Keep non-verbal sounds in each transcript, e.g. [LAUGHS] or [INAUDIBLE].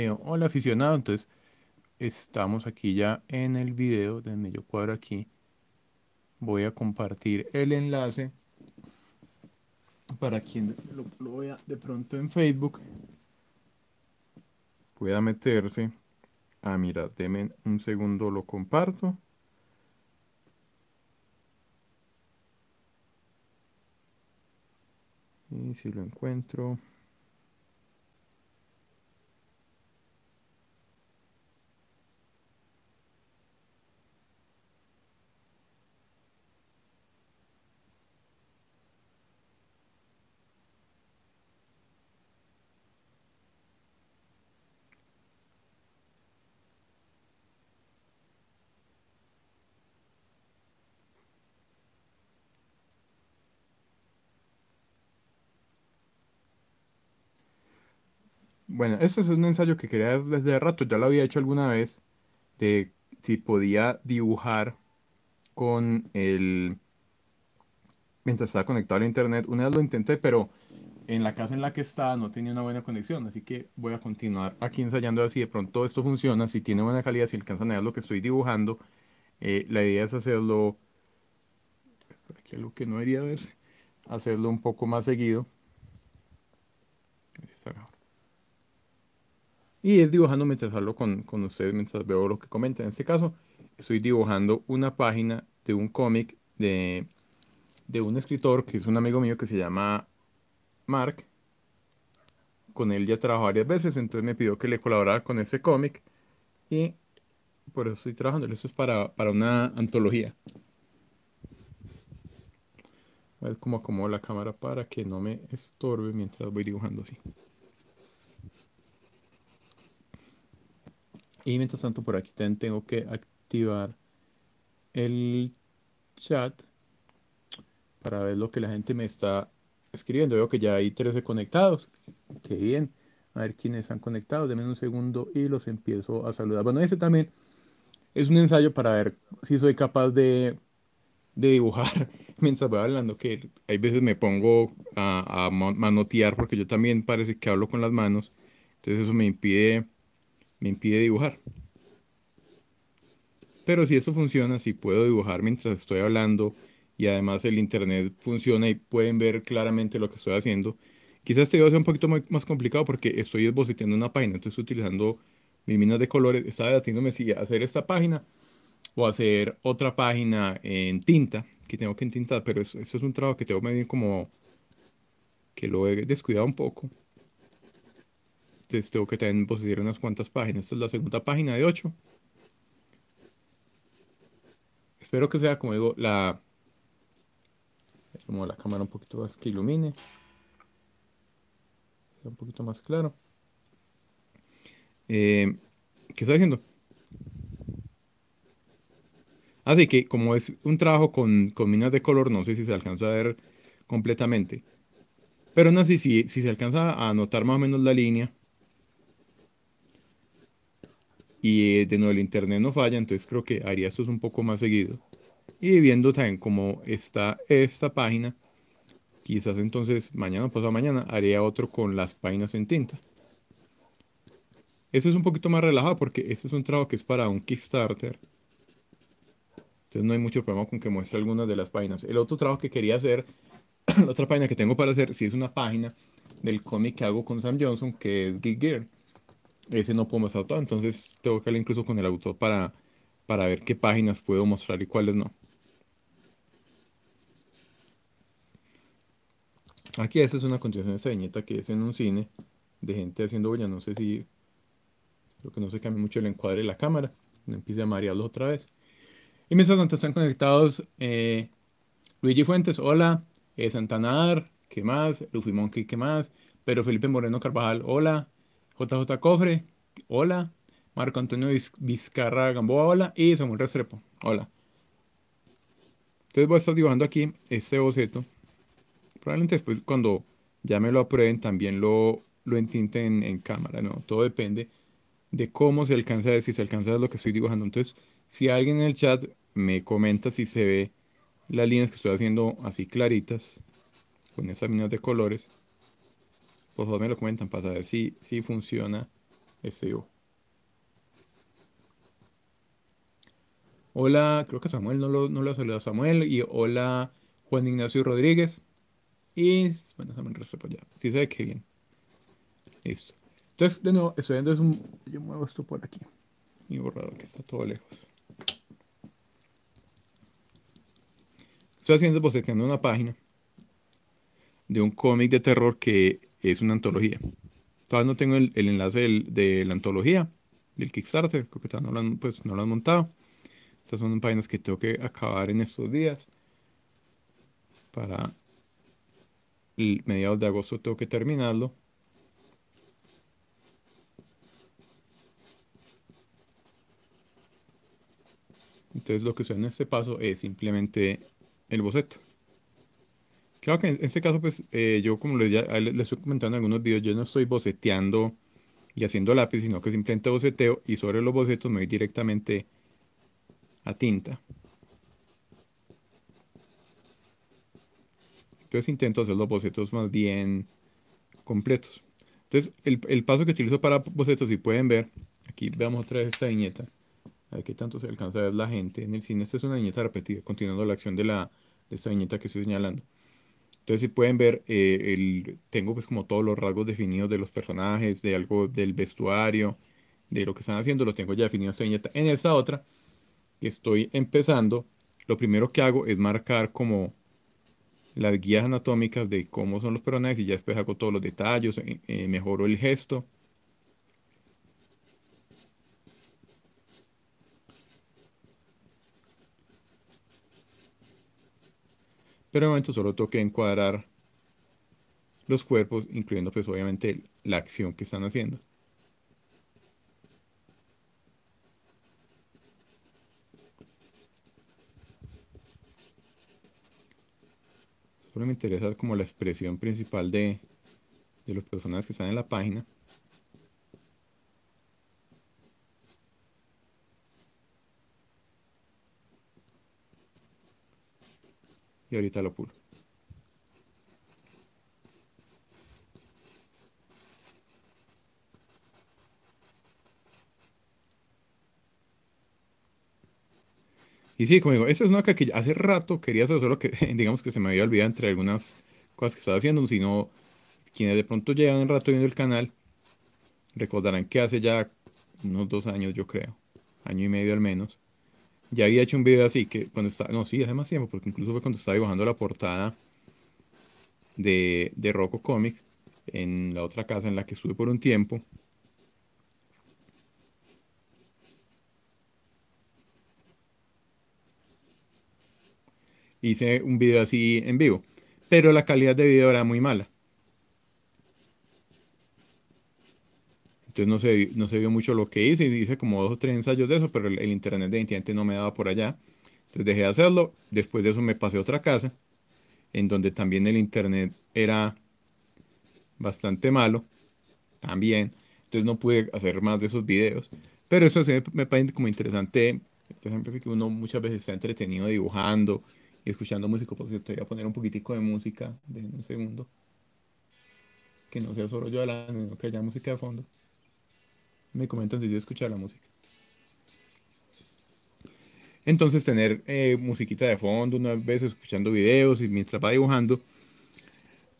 Eh, hola aficionado, entonces estamos aquí ya en el video, de medio cuadro aquí, voy a compartir el enlace para quien lo, vea de pronto en Facebook pueda meterse. Ah, mira, denme un segundo, lo comparto. Y si lo encuentro... Bueno, este es un ensayo que quería desde desde rato, ya lo había hecho alguna vez, de si podía dibujar con el... mientras estaba conectado al internet. Una vez lo intenté, pero en la casa en la que estaba no tenía una buena conexión, así que voy a continuar aquí ensayando así. Si de pronto esto funciona, si tiene buena calidad, si alcanzan a ver lo que estoy dibujando. Eh, la idea es hacerlo... que no debería verse. Hacerlo un poco más seguido. y es dibujando mientras hablo con, con ustedes, mientras veo lo que comentan. En este caso, estoy dibujando una página de un cómic de, de un escritor que es un amigo mío que se llama Mark. Con él ya trabajó varias veces, entonces me pidió que le colaborara con ese cómic y por eso estoy trabajando. Eso es para, para una antología. A ver cómo acomodo la cámara para que no me estorbe mientras voy dibujando así. Y mientras tanto, por aquí también tengo que activar el chat para ver lo que la gente me está escribiendo. Veo que ya hay 13 conectados. Qué bien. A ver quiénes están conectados. Denme un segundo y los empiezo a saludar. Bueno, este también es un ensayo para ver si soy capaz de, dibujar [LAUGHS] mientras voy hablando. Que hay veces me pongo a manotear porque yo también parece que hablo con las manos. Entonces eso me impide me impide dibujar. Pero si eso funciona, si puedo dibujar mientras estoy hablando y además el internet funciona y pueden ver claramente lo que estoy haciendo, quizás este video sea un poquito más complicado porque estoy esboceteando una página, estoy utilizando mi mina de colores, estaba debatiéndome si hacer esta página o hacer otra página en tinta, que tengo que entintar, pero eso, es un trabajo que tengo medio como que lo he descuidado un poco tengo que también poseer unas cuantas páginas. Esta es la segunda página de 8. Espero que sea, como digo, la... Como la cámara un poquito más que ilumine. Sea un poquito más claro. Eh, ¿Qué está haciendo Así ah, que como es un trabajo con, con, minas de color, no sé si se alcanza a ver completamente. Pero no sé si, si se alcanza a notar más o menos la línea. Y eh, de nuevo el internet no falla, entonces creo que haría esto un poco más seguido. Y viendo también cómo está esta página, quizás entonces mañana, o pasado mañana, haría otro con las páginas en tinta. eso es un poquito más relajado porque este es un trabajo que es para un Kickstarter. Entonces no hay mucho problema con que muestre algunas de las páginas. El otro trabajo que quería hacer, [CLEARS THROAT] la otra página que tengo para hacer, si es una página del cómic que hago con Sam Johnson, que es Geek Gear ese no puedo mostrar todo, entonces tengo que hablar incluso con el autor para, para ver qué páginas puedo mostrar y cuáles no. Aquí esta es una continuación de esa viñeta que es en un cine de gente haciendo boya. no sé si... Creo que no se cambia mucho el encuadre de la cámara, no empiece a marearlos otra vez. Y mientras tanto están conectados eh, Luigi Fuentes, hola, eh, Santanar, ¿qué más? Luffy Monkey, ¿qué más? Pero Felipe Moreno Carvajal, hola. JJ Cofre, hola. Marco Antonio Vizcarra Gamboa, hola. Y Samuel Restrepo, hola. Entonces voy a estar dibujando aquí este boceto. Probablemente después cuando ya me lo aprueben también lo, lo entinten en, cámara, ¿no? Todo depende de cómo se alcanza, de si se alcanza lo que estoy dibujando. Entonces, si alguien en el chat me comenta si se ve las líneas que estoy haciendo así claritas, con esas líneas de colores, pues, pues me lo comentan para saber si, funciona este Hola, creo que Samuel no lo, no lo saludó Samuel. Y hola Juan Ignacio Rodríguez. Y bueno, Samuel Restrepo ya. se ve que bien. Listo. Entonces, de nuevo, estoy viendo un. Yo muevo esto por aquí. Mi borrado que está todo lejos. Estoy haciendo boceteando pues, una página de un cómic de terror que es una antología. Todavía no tengo el, enlace del, de la antología, del Kickstarter, porque todavía no lo han, pues, no lo han montado. Estas son páginas que tengo que acabar en estos días. Para el mediados de agosto tengo que terminarlo. Entonces lo que suena en este paso es simplemente el boceto. Claro que en este caso, pues eh, yo como les, estoy comentando en algunos videos, yo no estoy boceteando y haciendo lápiz, sino que simplemente boceteo y sobre los bocetos me voy directamente a tinta. Entonces intento hacer los bocetos más bien completos. Entonces el, paso que utilizo para bocetos, si pueden ver, aquí veamos otra vez esta viñeta. A ver qué tanto se alcanza a ver la gente en el cine. Esta es una viñeta repetida, continuando la acción de, la, de esta viñeta que estoy señalando. Entonces, si pueden ver, eh, el, tengo pues como todos los rasgos definidos de los personajes, de algo del vestuario, de lo que están haciendo, los tengo ya definidos esta En esa otra, que estoy empezando, lo primero que hago es marcar como las guías anatómicas de cómo son los personajes y ya después hago todos los detalles, eh, eh, mejoro el gesto Pero de momento solo toque encuadrar los cuerpos, incluyendo pues obviamente la acción que están haciendo. Solo me interesa como la expresión principal de, de los personajes que están en la página. y ahorita lo pulo. Y sí, como digo, esa es una que hace rato quería hacer, solo que [LAUGHS] digamos que se me había olvidado entre algunas cosas que estaba haciendo, sino quienes de pronto llegan un rato viendo el canal, recordarán que hace ya unos dos años, yo creo, año y medio al menos, ya había hecho un video así, que cuando estaba, no, sí, hace más tiempo, porque incluso fue cuando estaba dibujando la portada de, de Rocco Comics en la otra casa en la que estuve por un tiempo. Hice un video así en vivo, pero la calidad de video era muy mala. Entonces no se, no se vio mucho lo que hice, hice como dos o tres ensayos de eso, pero el, internet de internet no me daba por allá. Entonces dejé de hacerlo, después de eso me pasé a otra casa, en donde también el internet era bastante malo, también. Entonces no pude hacer más de esos videos. Pero eso sí me parece como interesante. Este ejemplo que uno muchas veces está entretenido dibujando y escuchando música. Por te voy a poner un poquitico de música. de un segundo. Que no sea solo yo hablando, que haya música de fondo me comentan si yo escuchaba la música. Entonces tener eh, musiquita de fondo, una vez escuchando videos y mientras va dibujando.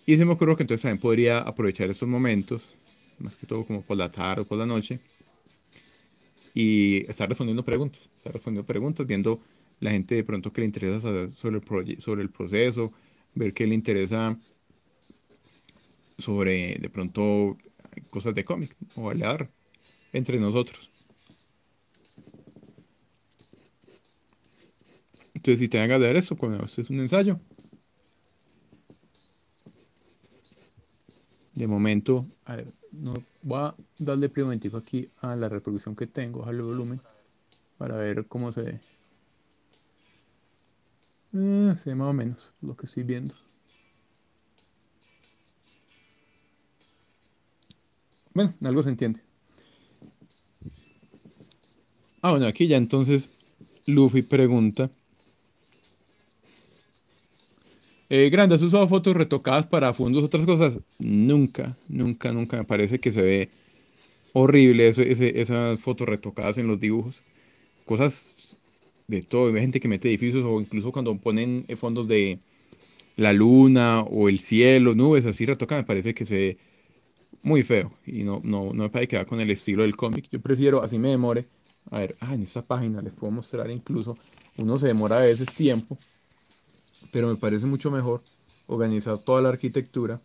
Y se me ocurrió que entonces también podría aprovechar estos momentos, más que todo como por la tarde o por la noche, y estar respondiendo preguntas, estar respondiendo preguntas, viendo la gente de pronto que le interesa saber sobre el, sobre el proceso, ver qué le interesa sobre de pronto cosas de cómic o hablar entre nosotros. Entonces, si te van a dar esto, cuando es un ensayo. De momento, a ver, no, voy a darle primero aquí a la reproducción que tengo, al volumen, para ver cómo se ve. Eh, se ve más o menos lo que estoy viendo. Bueno, algo se entiende. Ah, bueno, aquí ya entonces Luffy pregunta. Eh, Grande, ¿has usado fotos retocadas para fondos, otras cosas? Nunca, nunca, nunca. Me parece que se ve horrible esas fotos retocadas en los dibujos. Cosas de todo. Hay gente que mete edificios o incluso cuando ponen eh, fondos de la luna o el cielo, nubes así retocadas, me parece que se ve muy feo. Y no, no, no me parece que va con el estilo del cómic. Yo prefiero, así me demore a ver, ah, en esta página les puedo mostrar incluso, uno se demora a veces tiempo, pero me parece mucho mejor organizar toda la arquitectura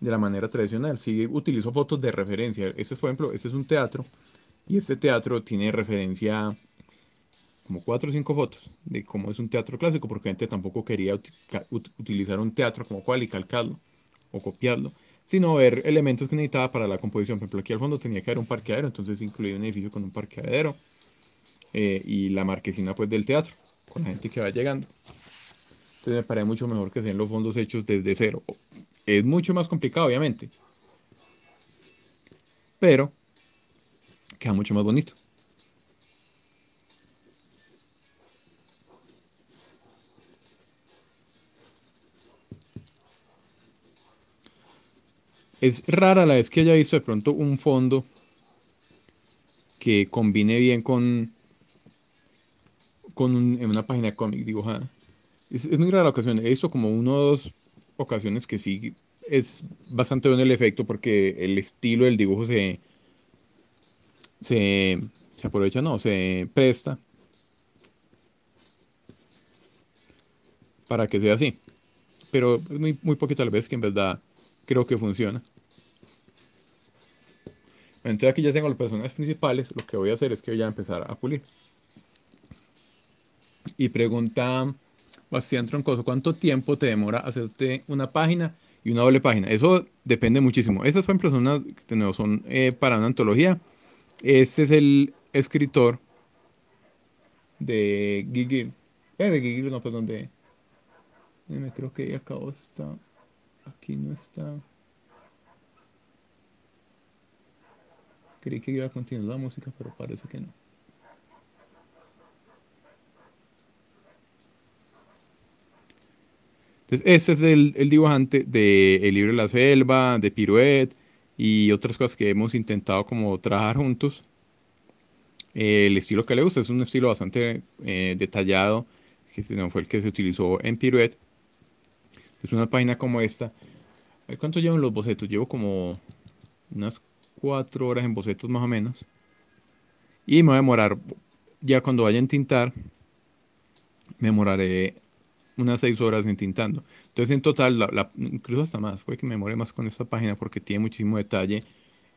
de la manera tradicional. Si utilizo fotos de referencia, este es, ejemplo, este es un teatro y este teatro tiene referencia como cuatro o cinco fotos de cómo es un teatro clásico, porque gente tampoco quería utilizar un teatro como cual y calcarlo o copiarlo sino ver elementos que necesitaba para la composición. Por ejemplo, aquí al fondo tenía que haber un parqueadero, entonces incluí un edificio con un parqueadero eh, y la marquesina pues del teatro, con la gente que va llegando. Entonces me parece mucho mejor que sean los fondos hechos desde cero. Es mucho más complicado, obviamente, pero queda mucho más bonito. Es rara la vez que haya visto de pronto un fondo que combine bien con, con en una página de cómic dibujada. Es, muy rara la ocasión. He visto como uno o dos ocasiones que sí es bastante bueno el efecto porque el estilo del dibujo se, se, aprovecha, no, se presta para que sea así. Pero es muy, muy poquita la vez que en verdad creo que funciona. Entonces aquí ya tengo los personajes principales, lo que voy a hacer es que voy a empezar a pulir. Y pregunta Bastián Troncoso, ¿cuánto tiempo te demora hacerte una página y una doble página? Eso depende muchísimo. Esas, son, personas que son eh, para una antología. Este es el escritor de Gigir. Eh, de Gigir, no, perdón, de... creo que acabó esta... Aquí no está. Creí que iba a continuar la música, pero parece que no. Entonces, este es el, dibujante de El libro de la selva, de Pirouette y otras cosas que hemos intentado como trabajar juntos. el estilo que le gusta es un estilo bastante eh, detallado, que no fue el que se utilizó en Pirouette es una página como esta. ¿Cuánto llevan los bocetos? Llevo como unas cuatro horas en bocetos más o menos. Y me voy a demorar, ya cuando vaya a entintar, me demoraré unas seis horas en tintando Entonces en total, la, incluso hasta más, Fue que me demore más con esta página porque tiene muchísimo detalle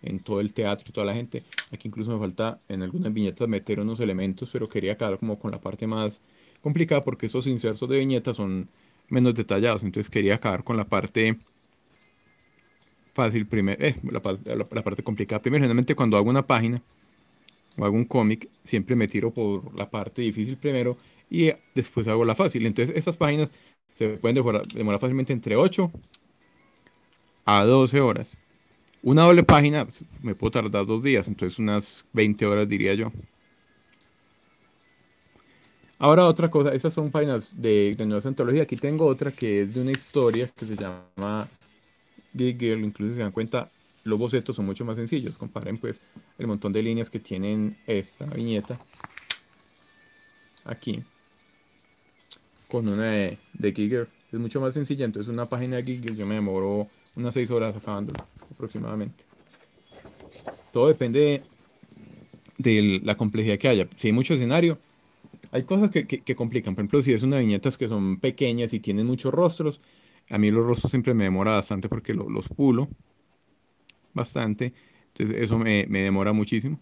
en todo el teatro y toda la gente. Aquí incluso me falta en algunas viñetas meter unos elementos, pero quería acabar como con la parte más complicada porque esos insertos de viñetas son menos detallados. Entonces quería acabar con la parte fácil primero, eh, la, parte complicada primero. Generalmente cuando hago una página o hago un cómic, siempre me tiro por la parte difícil primero y después hago la fácil. Entonces estas páginas se pueden demorar, fácilmente entre 8 a 12 horas. Una doble página pues, me puede tardar dos días, entonces unas 20 horas diría yo. Ahora otra cosa, esas son páginas de, nuevas antologías. Aquí tengo otra que es de una historia que se llama Gigger. Girl. Incluso se dan cuenta, los bocetos son mucho más sencillos. Comparen pues el montón de líneas que tienen esta viñeta aquí con una de, de Es mucho más sencilla, entonces una página de Gigger, yo me demoro unas 6 horas acabando aproximadamente. Todo depende de, de la complejidad que haya. Si hay mucho escenario, hay cosas que, complican. Por ejemplo, si es una viñetas que son pequeñas y tienen muchos rostros, a mí los rostros siempre me demora bastante porque los pulo bastante. Entonces eso me, demora muchísimo.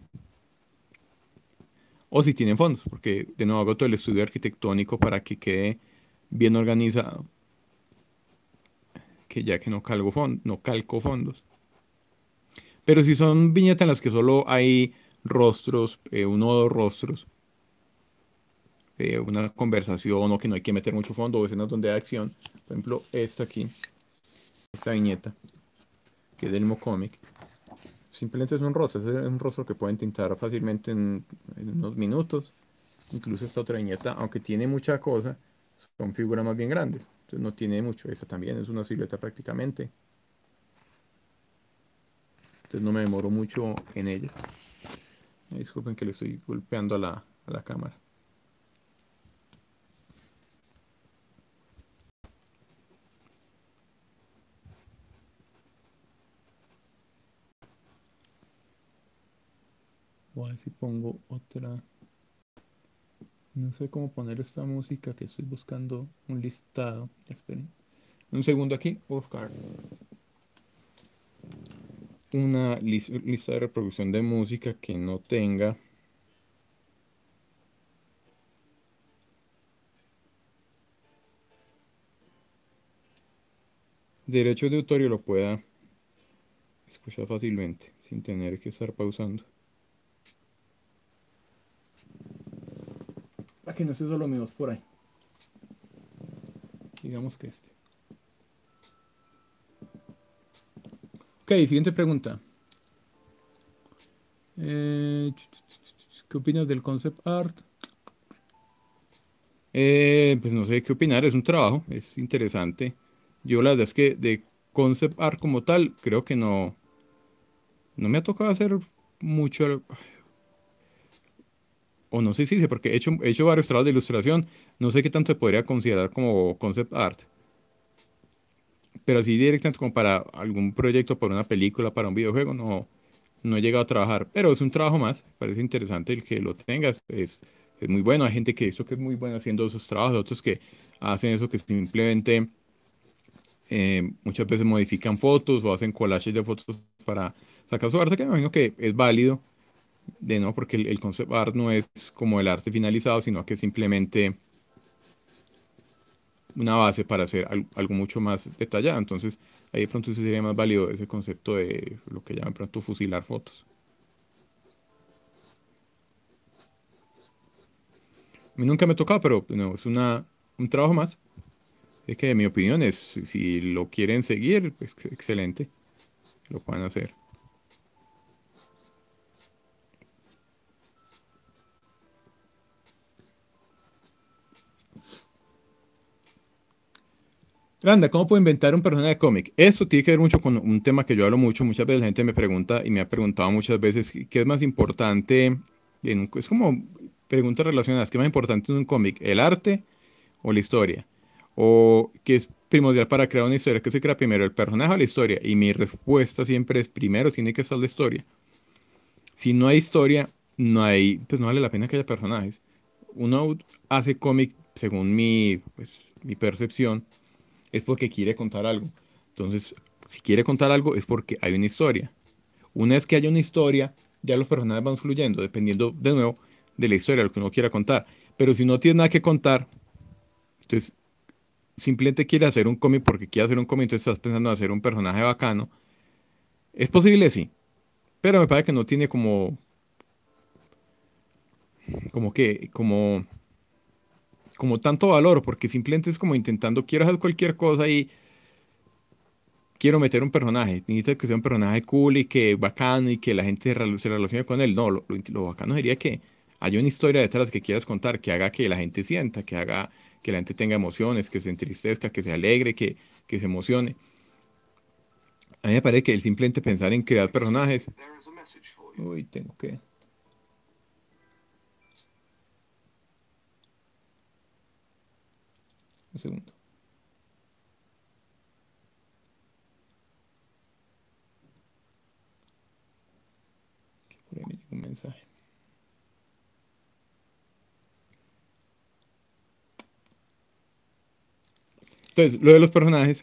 O si tienen fondos, porque de nuevo hago todo el estudio arquitectónico para que quede bien organizado. Que ya que no, calgo no calco fondos. Pero si son viñetas en las que solo hay rostros, eh, uno o dos rostros, eh, una conversación o que no hay que meter mucho fondo o escenas donde hay acción. Por ejemplo, esta aquí, esta viñeta, que es del mismo cómic. Simplemente es un rostro, es un rostro que pueden tintar fácilmente en, unos minutos. Incluso esta otra viñeta, aunque tiene mucha cosa, son figuras más bien grandes. Entonces no tiene mucho. Esta también es una silueta prácticamente. Entonces no me demoro mucho en ella. Disculpen que le estoy golpeando a la, a la cámara. Voy a ver si pongo otra. No sé cómo poner esta música que estoy buscando un listado. Esperen. Un segundo aquí. Buscar una lista de reproducción de música que no tenga. derecho de autor y lo pueda escuchar fácilmente sin tener que estar pausando. Ah, que no se mismo por ahí. Digamos que este. Ok, siguiente pregunta. Eh, ¿Qué opinas del concept art? Eh, pues no sé qué opinar, es un trabajo, es interesante. Yo la verdad es que de concept art como tal, creo que no, no me ha tocado hacer mucho o no sé si se porque he hecho, hecho varios trabajos de ilustración, no sé qué tanto se podría considerar como concept art. Pero así directamente como para algún proyecto, para una película, para un videojuego, no, no he llegado a trabajar. Pero es un trabajo más, parece interesante el que lo tengas. Es, es muy bueno. Hay gente que esto que es muy bueno haciendo esos trabajos, otros que hacen eso que simplemente eh, muchas veces modifican fotos o hacen collages de fotos para sacar su arte, que me imagino que es válido de no, porque el, el, concept art no es como el arte finalizado, sino que es simplemente una base para hacer algo, mucho más detallado. Entonces, ahí de pronto sería más válido ese concepto de lo que llaman pronto fusilar fotos. A mí nunca me ha tocado, pero no, es una, un trabajo más. Es que mi opinión es, si lo quieren seguir, pues excelente, lo pueden hacer. Grande, ¿cómo puedo inventar un personaje de cómic? Eso tiene que ver mucho con un tema que yo hablo mucho. Muchas veces la gente me pregunta y me ha preguntado muchas veces qué es más importante. En es como preguntas relacionadas: ¿qué es más importante en un cómic? ¿El arte o la historia? ¿O qué es primordial para crear una historia? ¿Qué se crea primero, el personaje o la historia? Y mi respuesta siempre es: primero tiene que estar la historia. Si no hay historia, no hay, pues no vale la pena que haya personajes. Uno hace cómic, según mi, pues, mi percepción, es porque quiere contar algo. Entonces, si quiere contar algo es porque hay una historia. Una vez que haya una historia, ya los personajes van fluyendo, dependiendo de nuevo de la historia, lo que uno quiera contar. Pero si no tiene nada que contar, entonces simplemente quiere hacer un cómic porque quiere hacer un cómic, entonces estás pensando en hacer un personaje bacano. Es posible, sí. Pero me parece que no tiene como. Como que. Como como tanto valor, porque simplemente es como intentando, quiero hacer cualquier cosa y quiero meter un personaje, necesito que sea un personaje cool y que bacano y que la gente se relacione con él. No, lo, bacano sería que haya una historia detrás que quieras contar, que haga que la gente sienta, que haga que la gente tenga emociones, que se entristezca, que se alegre, que, que se emocione. A mí me parece que el simplemente pensar en crear personajes... Uy, tengo que... segundo. mensaje. Entonces, lo de los personajes.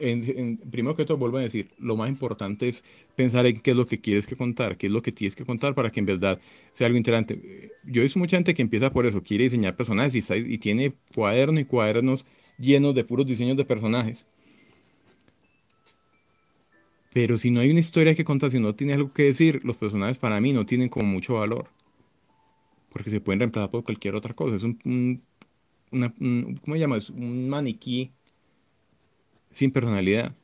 En, en, primero que todo, vuelvo a decir, lo más importante es pensar en qué es lo que quieres que contar, qué es lo que tienes que contar para que en verdad sea algo interesante. Yo he visto mucha gente que empieza por eso, quiere diseñar personajes y, y tiene cuadernos y cuadernos llenos de puros diseños de personajes. Pero si no hay una historia que contar, si no tiene algo que decir, los personajes para mí no tienen como mucho valor. Porque se pueden reemplazar por cualquier otra cosa. Es un, ¿cómo se llama? Es un maniquí sin personalidad.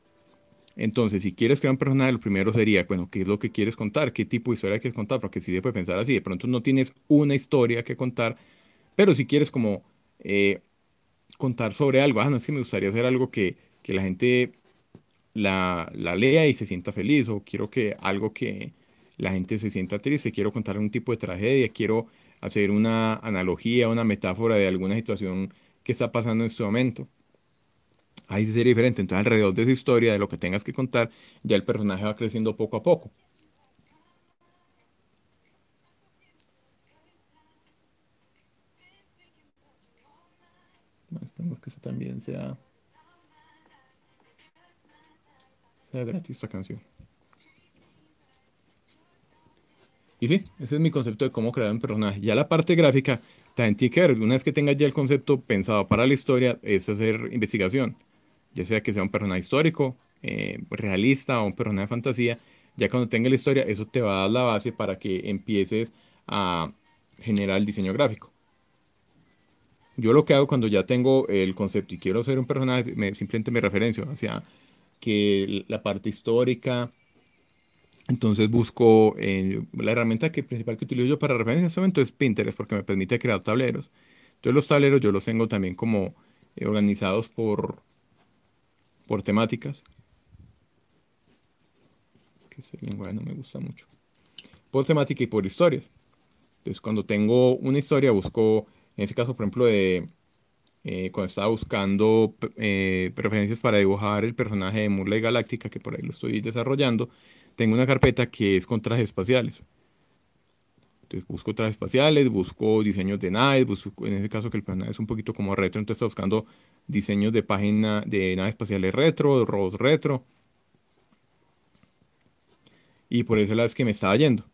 Entonces, si quieres crear un personaje, lo primero sería, bueno, ¿qué es lo que quieres contar? ¿Qué tipo de historia quieres contar? Porque si después pensar así, de pronto no tienes una historia que contar, pero si quieres como eh, contar sobre algo, ah, no es que me gustaría hacer algo que, la gente la, la, lea y se sienta feliz, o quiero que algo que la gente se sienta triste, quiero contar un tipo de tragedia, quiero hacer una analogía, una metáfora de alguna situación que está pasando en este momento. Ahí sería diferente. Entonces, alrededor de esa historia, de lo que tengas que contar, ya el personaje va creciendo poco a poco. Esperemos que también sea, sea gratis esta canción. Y sí, ese es mi concepto de cómo crear un personaje. Ya la parte gráfica, también tiene que una vez que tengas ya el concepto pensado para la historia, es hacer investigación ya sea que sea un personaje histórico, eh, pues, realista o un personaje de fantasía, ya cuando tenga la historia, eso te va a dar la base para que empieces a generar el diseño gráfico. Yo lo que hago cuando ya tengo el concepto y quiero ser un personaje, simplemente me referencio sea, que la parte histórica. Entonces busco eh, la herramienta que, principal que utilizo yo para referencia en este momento es Pinterest porque me permite crear tableros. Entonces los tableros yo los tengo también como eh, organizados por, por temáticas. Que no me gusta mucho. Por temática y por historias. Entonces, cuando tengo una historia, busco, en este caso, por ejemplo, de eh, cuando estaba buscando eh, preferencias para dibujar el personaje de Murley Galáctica, que por ahí lo estoy desarrollando, tengo una carpeta que es con trajes espaciales. Entonces este, busco trajes espaciales, busco diseños de naves, busco, en este caso que el plan es un poquito como retro, entonces está buscando diseños de página de naves espaciales retro, de robots retro. Y por eso es la vez que me estaba yendo.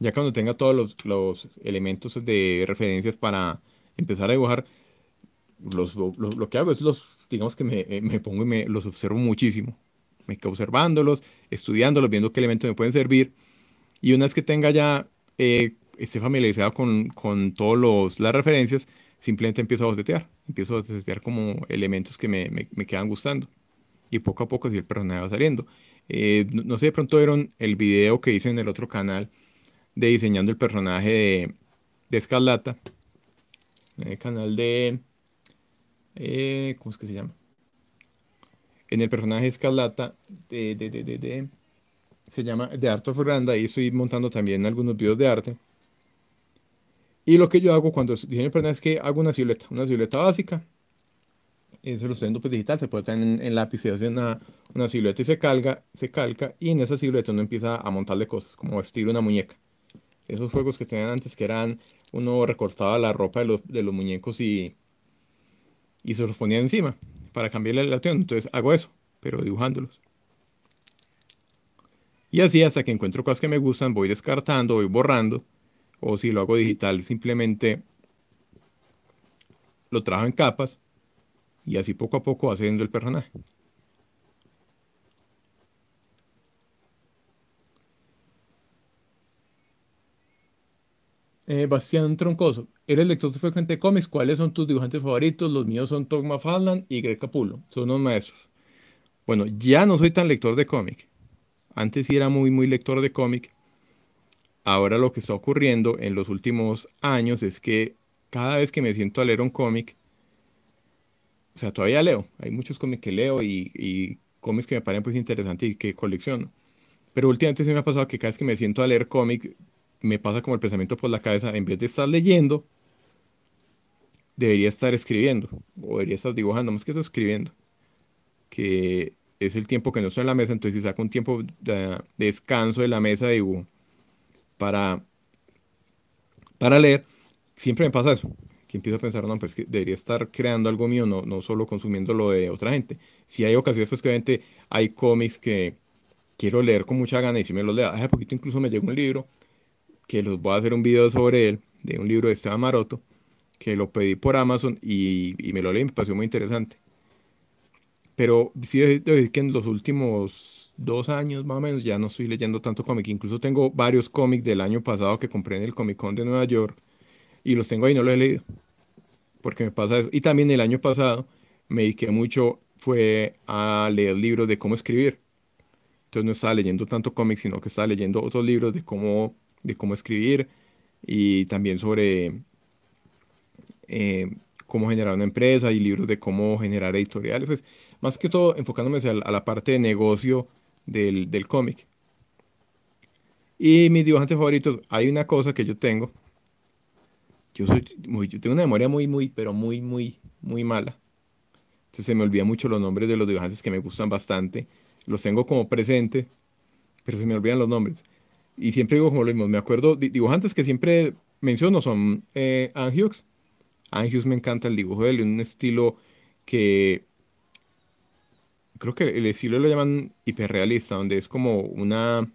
Ya cuando tenga todos los, elementos de referencias para empezar a dibujar, lo que hago es los, digamos que eh, me, pongo y me los observo muchísimo me quedo observándolos, estudiándolos, viendo qué elementos me pueden servir. Y una vez que tenga ya, eh, esté familiarizado con, con todas las referencias, simplemente empiezo a bocetear. Empiezo a bocetear como elementos que me, quedan gustando. Y poco a poco si el personaje va saliendo. Eh, no, sé, de pronto vieron el video que hice en el otro canal de diseñando el personaje de, de Escarlata. En el canal de... Eh, ¿Cómo es que se llama? En el personaje de Escarlata de se llama de Art of y estoy montando también algunos videos de arte. Y lo que yo hago cuando diseño el es que hago una silueta, una silueta básica. Eso eh, lo estoy haciendo pues digital, se puede tener en, lápiz hace una, silueta y se calca, se calca y en esa silueta uno empieza a montarle cosas, como vestir una muñeca. Esos juegos que tenían antes que eran, uno recortaba la ropa de los, muñecos y, y se los ponía encima para cambiarle la relación. Entonces hago eso, pero dibujándolos. Y así hasta que encuentro cosas que me gustan, voy descartando, voy borrando. O si lo hago digital, simplemente lo trajo en capas. Y así poco a poco haciendo el personaje. Eh, Bastián Troncoso, eres lector frecuente de cómics. ¿Cuáles son tus dibujantes favoritos? Los míos son Tom Fadland y Greg Capulo. Son unos maestros. Bueno, ya no soy tan lector de cómics antes sí era muy, muy lector de cómic. Ahora lo que está ocurriendo en los últimos años es que cada vez que me siento a leer un cómic, o sea, todavía leo. Hay muchos cómics que leo y, y cómics que me parecen pues interesantes y que colecciono. Pero últimamente se me ha pasado que cada vez que me siento a leer cómic, me pasa como el pensamiento por la cabeza, en vez de estar leyendo, debería estar escribiendo, o debería estar dibujando, más que estoy escribiendo. Que es el tiempo que no estoy en la mesa, entonces si saco un tiempo de descanso de la mesa de para, para leer, siempre me pasa eso, que empiezo a pensar, no, pero es que debería estar creando algo mío, no, no solo consumiendo lo de otra gente. Si hay ocasiones, pues que obviamente hay cómics que quiero leer con mucha gana y si me los leo, hace poquito incluso me llegó un libro que los voy a hacer un video sobre él, de un libro de Esteban Maroto, que lo pedí por Amazon y, y me lo leí, me pareció muy interesante. Pero sí, decir que en los últimos dos años más o menos ya no estoy leyendo tanto cómic. Incluso tengo varios cómics del año pasado que compré en el Comic Con de Nueva York y los tengo ahí, no los he leído. Porque me pasa eso. Y también el año pasado me dediqué mucho fue a leer libros de cómo escribir. Entonces no estaba leyendo tanto cómics, sino que estaba leyendo otros libros de cómo, de cómo escribir y también sobre eh, cómo generar una empresa y libros de cómo generar editoriales. Pues, más que todo enfocándome a la parte de negocio del, del cómic. Y mis dibujantes favoritos, hay una cosa que yo tengo. Yo, soy muy, yo tengo una memoria muy, muy, pero muy, muy, muy mala. Entonces se me olvida mucho los nombres de los dibujantes que me gustan bastante. Los tengo como presente, pero se me olvidan los nombres. Y siempre digo como lo mismo. Me acuerdo, dibujantes que siempre menciono son eh, Ann me encanta el dibujo de él, un estilo que creo que el estilo lo llaman hiperrealista, donde es como una,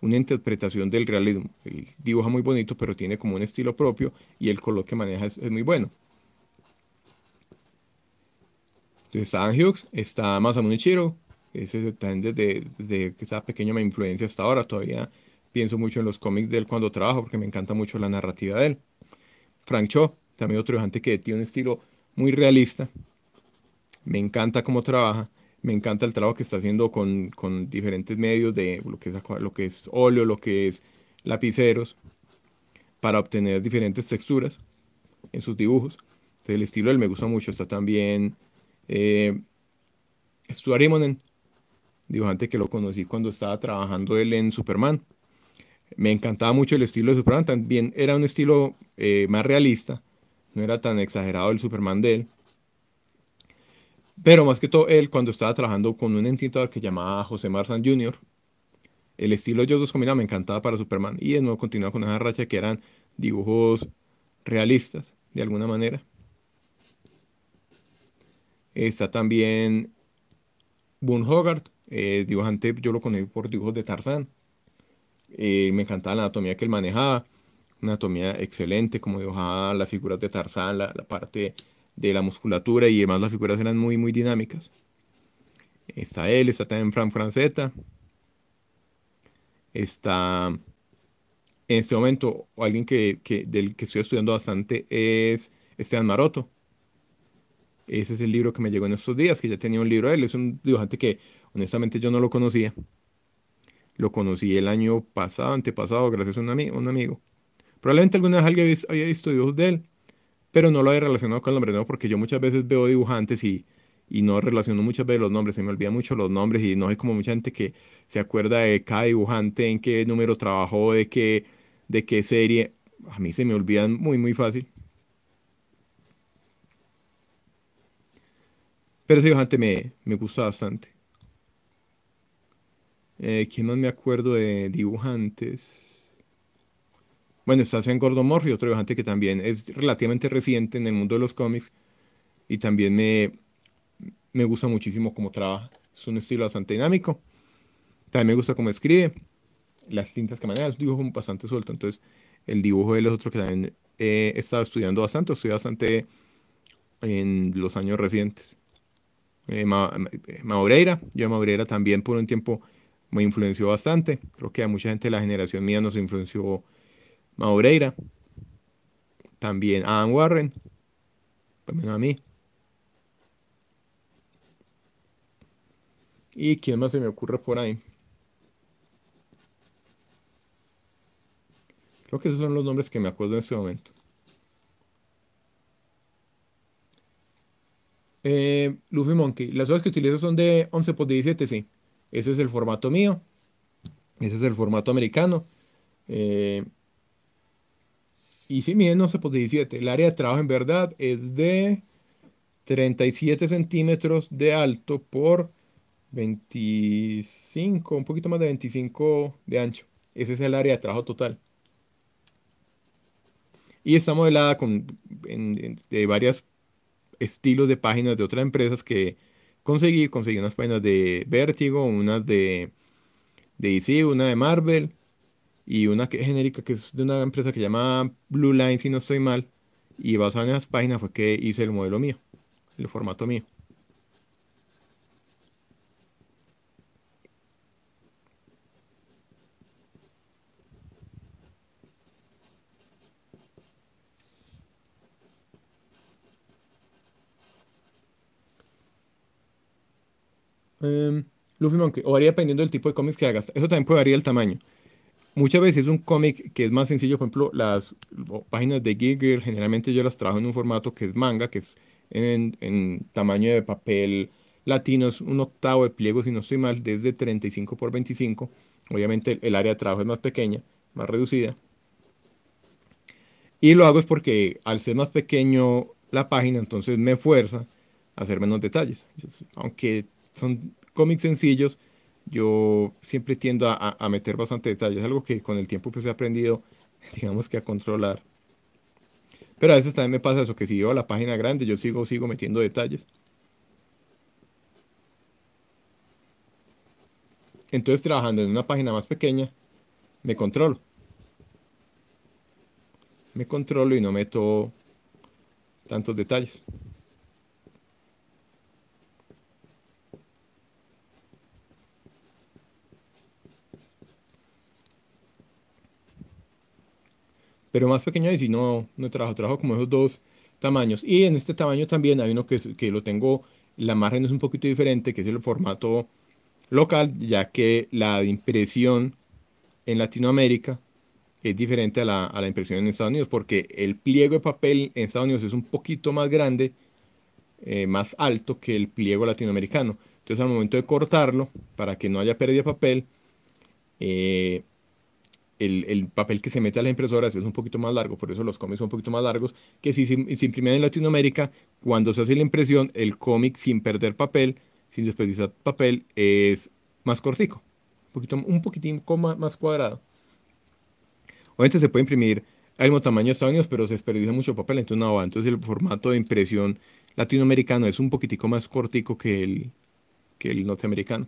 una interpretación del realismo. dibuja muy bonito, pero tiene como un estilo propio y el color que maneja es, muy bueno. Entonces está Dan Hughes, está Masamune Chiro, ese también desde, desde, que estaba pequeño me influencia hasta ahora, todavía pienso mucho en los cómics de él cuando trabajo porque me encanta mucho la narrativa de él. Frank Cho, también otro dibujante que tiene un estilo muy realista, me encanta cómo trabaja me encanta el trabajo que está haciendo con, diferentes medios de lo que, es, lo que es óleo, lo que es lapiceros, para obtener diferentes texturas en sus dibujos. el estilo de él me gusta mucho. Está también eh, Stuart Imonen, dibujante que lo conocí cuando estaba trabajando él en Superman. Me encantaba mucho el estilo de Superman. También era un estilo eh, más realista, no era tan exagerado el Superman de él. Pero más que todo, él cuando estaba trabajando con un entintador que llamaba José Marzán Jr., el estilo de ellos dos combinados me encantaba para Superman. Y de nuevo continuaba con esa racha que eran dibujos realistas, de alguna manera. Está también Boone Hogarth, eh, dibujante, yo lo conocí por dibujos de Tarzán. Eh, me encantaba la anatomía que él manejaba, una anatomía excelente, como dibujaba las figuras de Tarzán, la parte de la musculatura y demás, las figuras eran muy, muy dinámicas. Está él, está también Fran Franceta. Está en este momento alguien que, del que estoy estudiando bastante es Esteban Maroto. Ese es el libro que me llegó en estos días, que ya tenía un libro de él. Es un dibujante que honestamente yo no lo conocía. Lo conocí el año pasado, antepasado, gracias a un, un amigo. Probablemente alguna vez alguien había visto dibujos de él, pero no lo he relacionado con el nombre, nuevo Porque yo muchas veces veo dibujantes y, no relaciono muchas veces los nombres, se me olvidan mucho los nombres y no es como mucha gente que se acuerda de cada dibujante, en qué número trabajó, de qué, de qué serie. A mí se me olvidan muy, muy fácil. Pero ese dibujante me, me gusta bastante. Eh, ¿Quién no me acuerdo de dibujantes? Bueno, está en Gordon Murphy, otro dibujante que también es relativamente reciente en el mundo de los cómics y también me, me gusta muchísimo cómo trabaja. Es un estilo bastante dinámico. También me gusta cómo escribe, las tintas que maneja, es un dibujo bastante suelto. Entonces, el dibujo de los otros que también eh, he estado estudiando bastante, estudié bastante en los años recientes. Eh, Maureira, eh, yo a Maureira también por un tiempo me influenció bastante. Creo que a mucha gente de la generación mía nos influenció Maureira. También Adam Warren. también a mí. ¿Y quién más se me ocurre por ahí? Creo que esos son los nombres que me acuerdo en este momento. Eh, Luffy Monkey. Las obras que utilizo son de 11 por 17, sí. Ese es el formato mío. Ese es el formato americano. Eh, y si mide 17. el área de trabajo en verdad es de 37 centímetros de alto por 25, un poquito más de 25 de ancho. Ese es el área de trabajo total. Y está modelada con, de varios estilos de páginas de otras empresas que conseguí. Conseguí unas páginas de Vértigo, unas de, de DC, una de Marvel y una que es genérica, que es de una empresa que se llama Blue Line, si no estoy mal. Y basada en esas páginas fue que hice el modelo mío, el formato mío. Em, Luffy Monkey, o varía dependiendo del tipo de cómics que hagas. Eso también puede variar el tamaño muchas veces es un cómic que es más sencillo, por ejemplo, las páginas de Giggle generalmente yo las trabajo en un formato que es manga, que es en, tamaño de papel latino, es un octavo de pliego, si no estoy mal, desde 35 por 25. Obviamente el área de trabajo es más pequeña, más reducida. Y lo hago es porque al ser más pequeño la página, entonces me fuerza a hacer menos detalles. Aunque son cómics sencillos, yo siempre tiendo a, meter bastante detalle. algo que con el tiempo pues he aprendido, [LAUGHS] digamos que a controlar. Pero a veces también me pasa eso, que si yo a la página grande, yo sigo, sigo metiendo detalles. Entonces trabajando en una página más pequeña, me controlo. Me controlo y no meto tantos detalles. pero más pequeño y si no, no trabajo, trabajo como esos dos tamaños. Y en este tamaño también hay uno que, que lo tengo, la margen es un poquito diferente, que es el formato local, ya que la impresión en Latinoamérica es diferente a la, impresión en Estados Unidos, porque el pliego de papel en Estados Unidos es un poquito más grande, eh, más alto que el pliego latinoamericano. Entonces al momento de cortarlo, para que no haya pérdida de papel, eh, el, papel que se mete a las impresoras es un poquito más largo, por eso los cómics son un poquito más largos, que si se, imprimían en Latinoamérica, cuando se hace la impresión, el cómic sin perder papel, sin desperdiciar papel, es más cortico, un, poquito, un poquitín más, más cuadrado. Obviamente se puede imprimir al mismo tamaño de Estados pero se desperdicia mucho papel, entonces no va. Entonces el formato de impresión latinoamericano es un poquitico más cortico que el, que el norteamericano.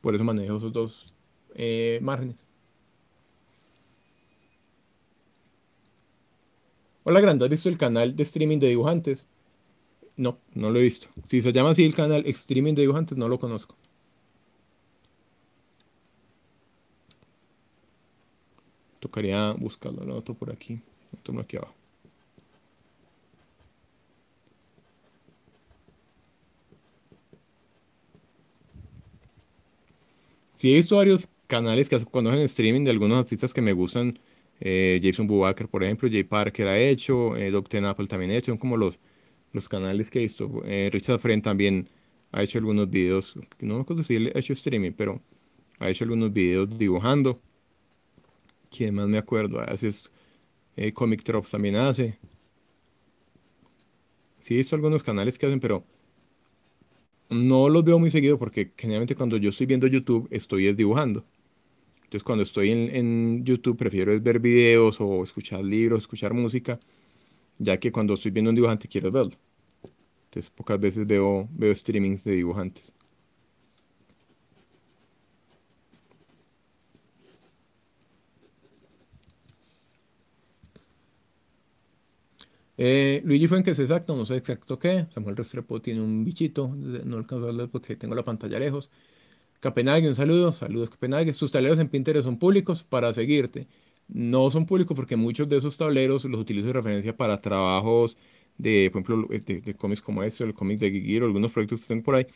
Por eso manejo esos dos eh, márgenes. Hola, grande, ¿has visto el canal de streaming de dibujantes? No, no lo he visto. Si se llama así el canal streaming de dibujantes, no lo conozco. Tocaría buscarlo, lo otro por aquí. Lo tomo aquí abajo. Sí, he visto varios canales que cuando hacen streaming de algunos artistas que me gustan eh, Jason Bubaker, por ejemplo, Jay Parker ha hecho, eh, Doc Apple también ha hecho, son como los, los canales que he visto. Eh, Richard Friend también ha hecho algunos videos, no me acuerdo si ha hecho streaming, pero ha hecho algunos videos dibujando. ¿Quién más me acuerdo? Hace ah, eh, Comic Drops también hace. Sí, he visto algunos canales que hacen, pero no los veo muy seguido porque generalmente cuando yo estoy viendo YouTube estoy dibujando. Entonces cuando estoy en, YouTube prefiero ver videos o escuchar libros, escuchar música, ya que cuando estoy viendo un dibujante quiero verlo. Entonces pocas veces veo, veo streamings de dibujantes. Eh, que es exacto, no sé exacto qué. Samuel Restrepo tiene un bichito, no alcanzo a verlo porque tengo la pantalla lejos. Copenhague, un saludo, saludos Copenhague. Tus tableros en Pinterest son públicos para seguirte. No son públicos porque muchos de esos tableros los utilizo de referencia para trabajos de, por ejemplo, de, cómics como este, el cómic de Gigiro, algunos proyectos que tengo por ahí.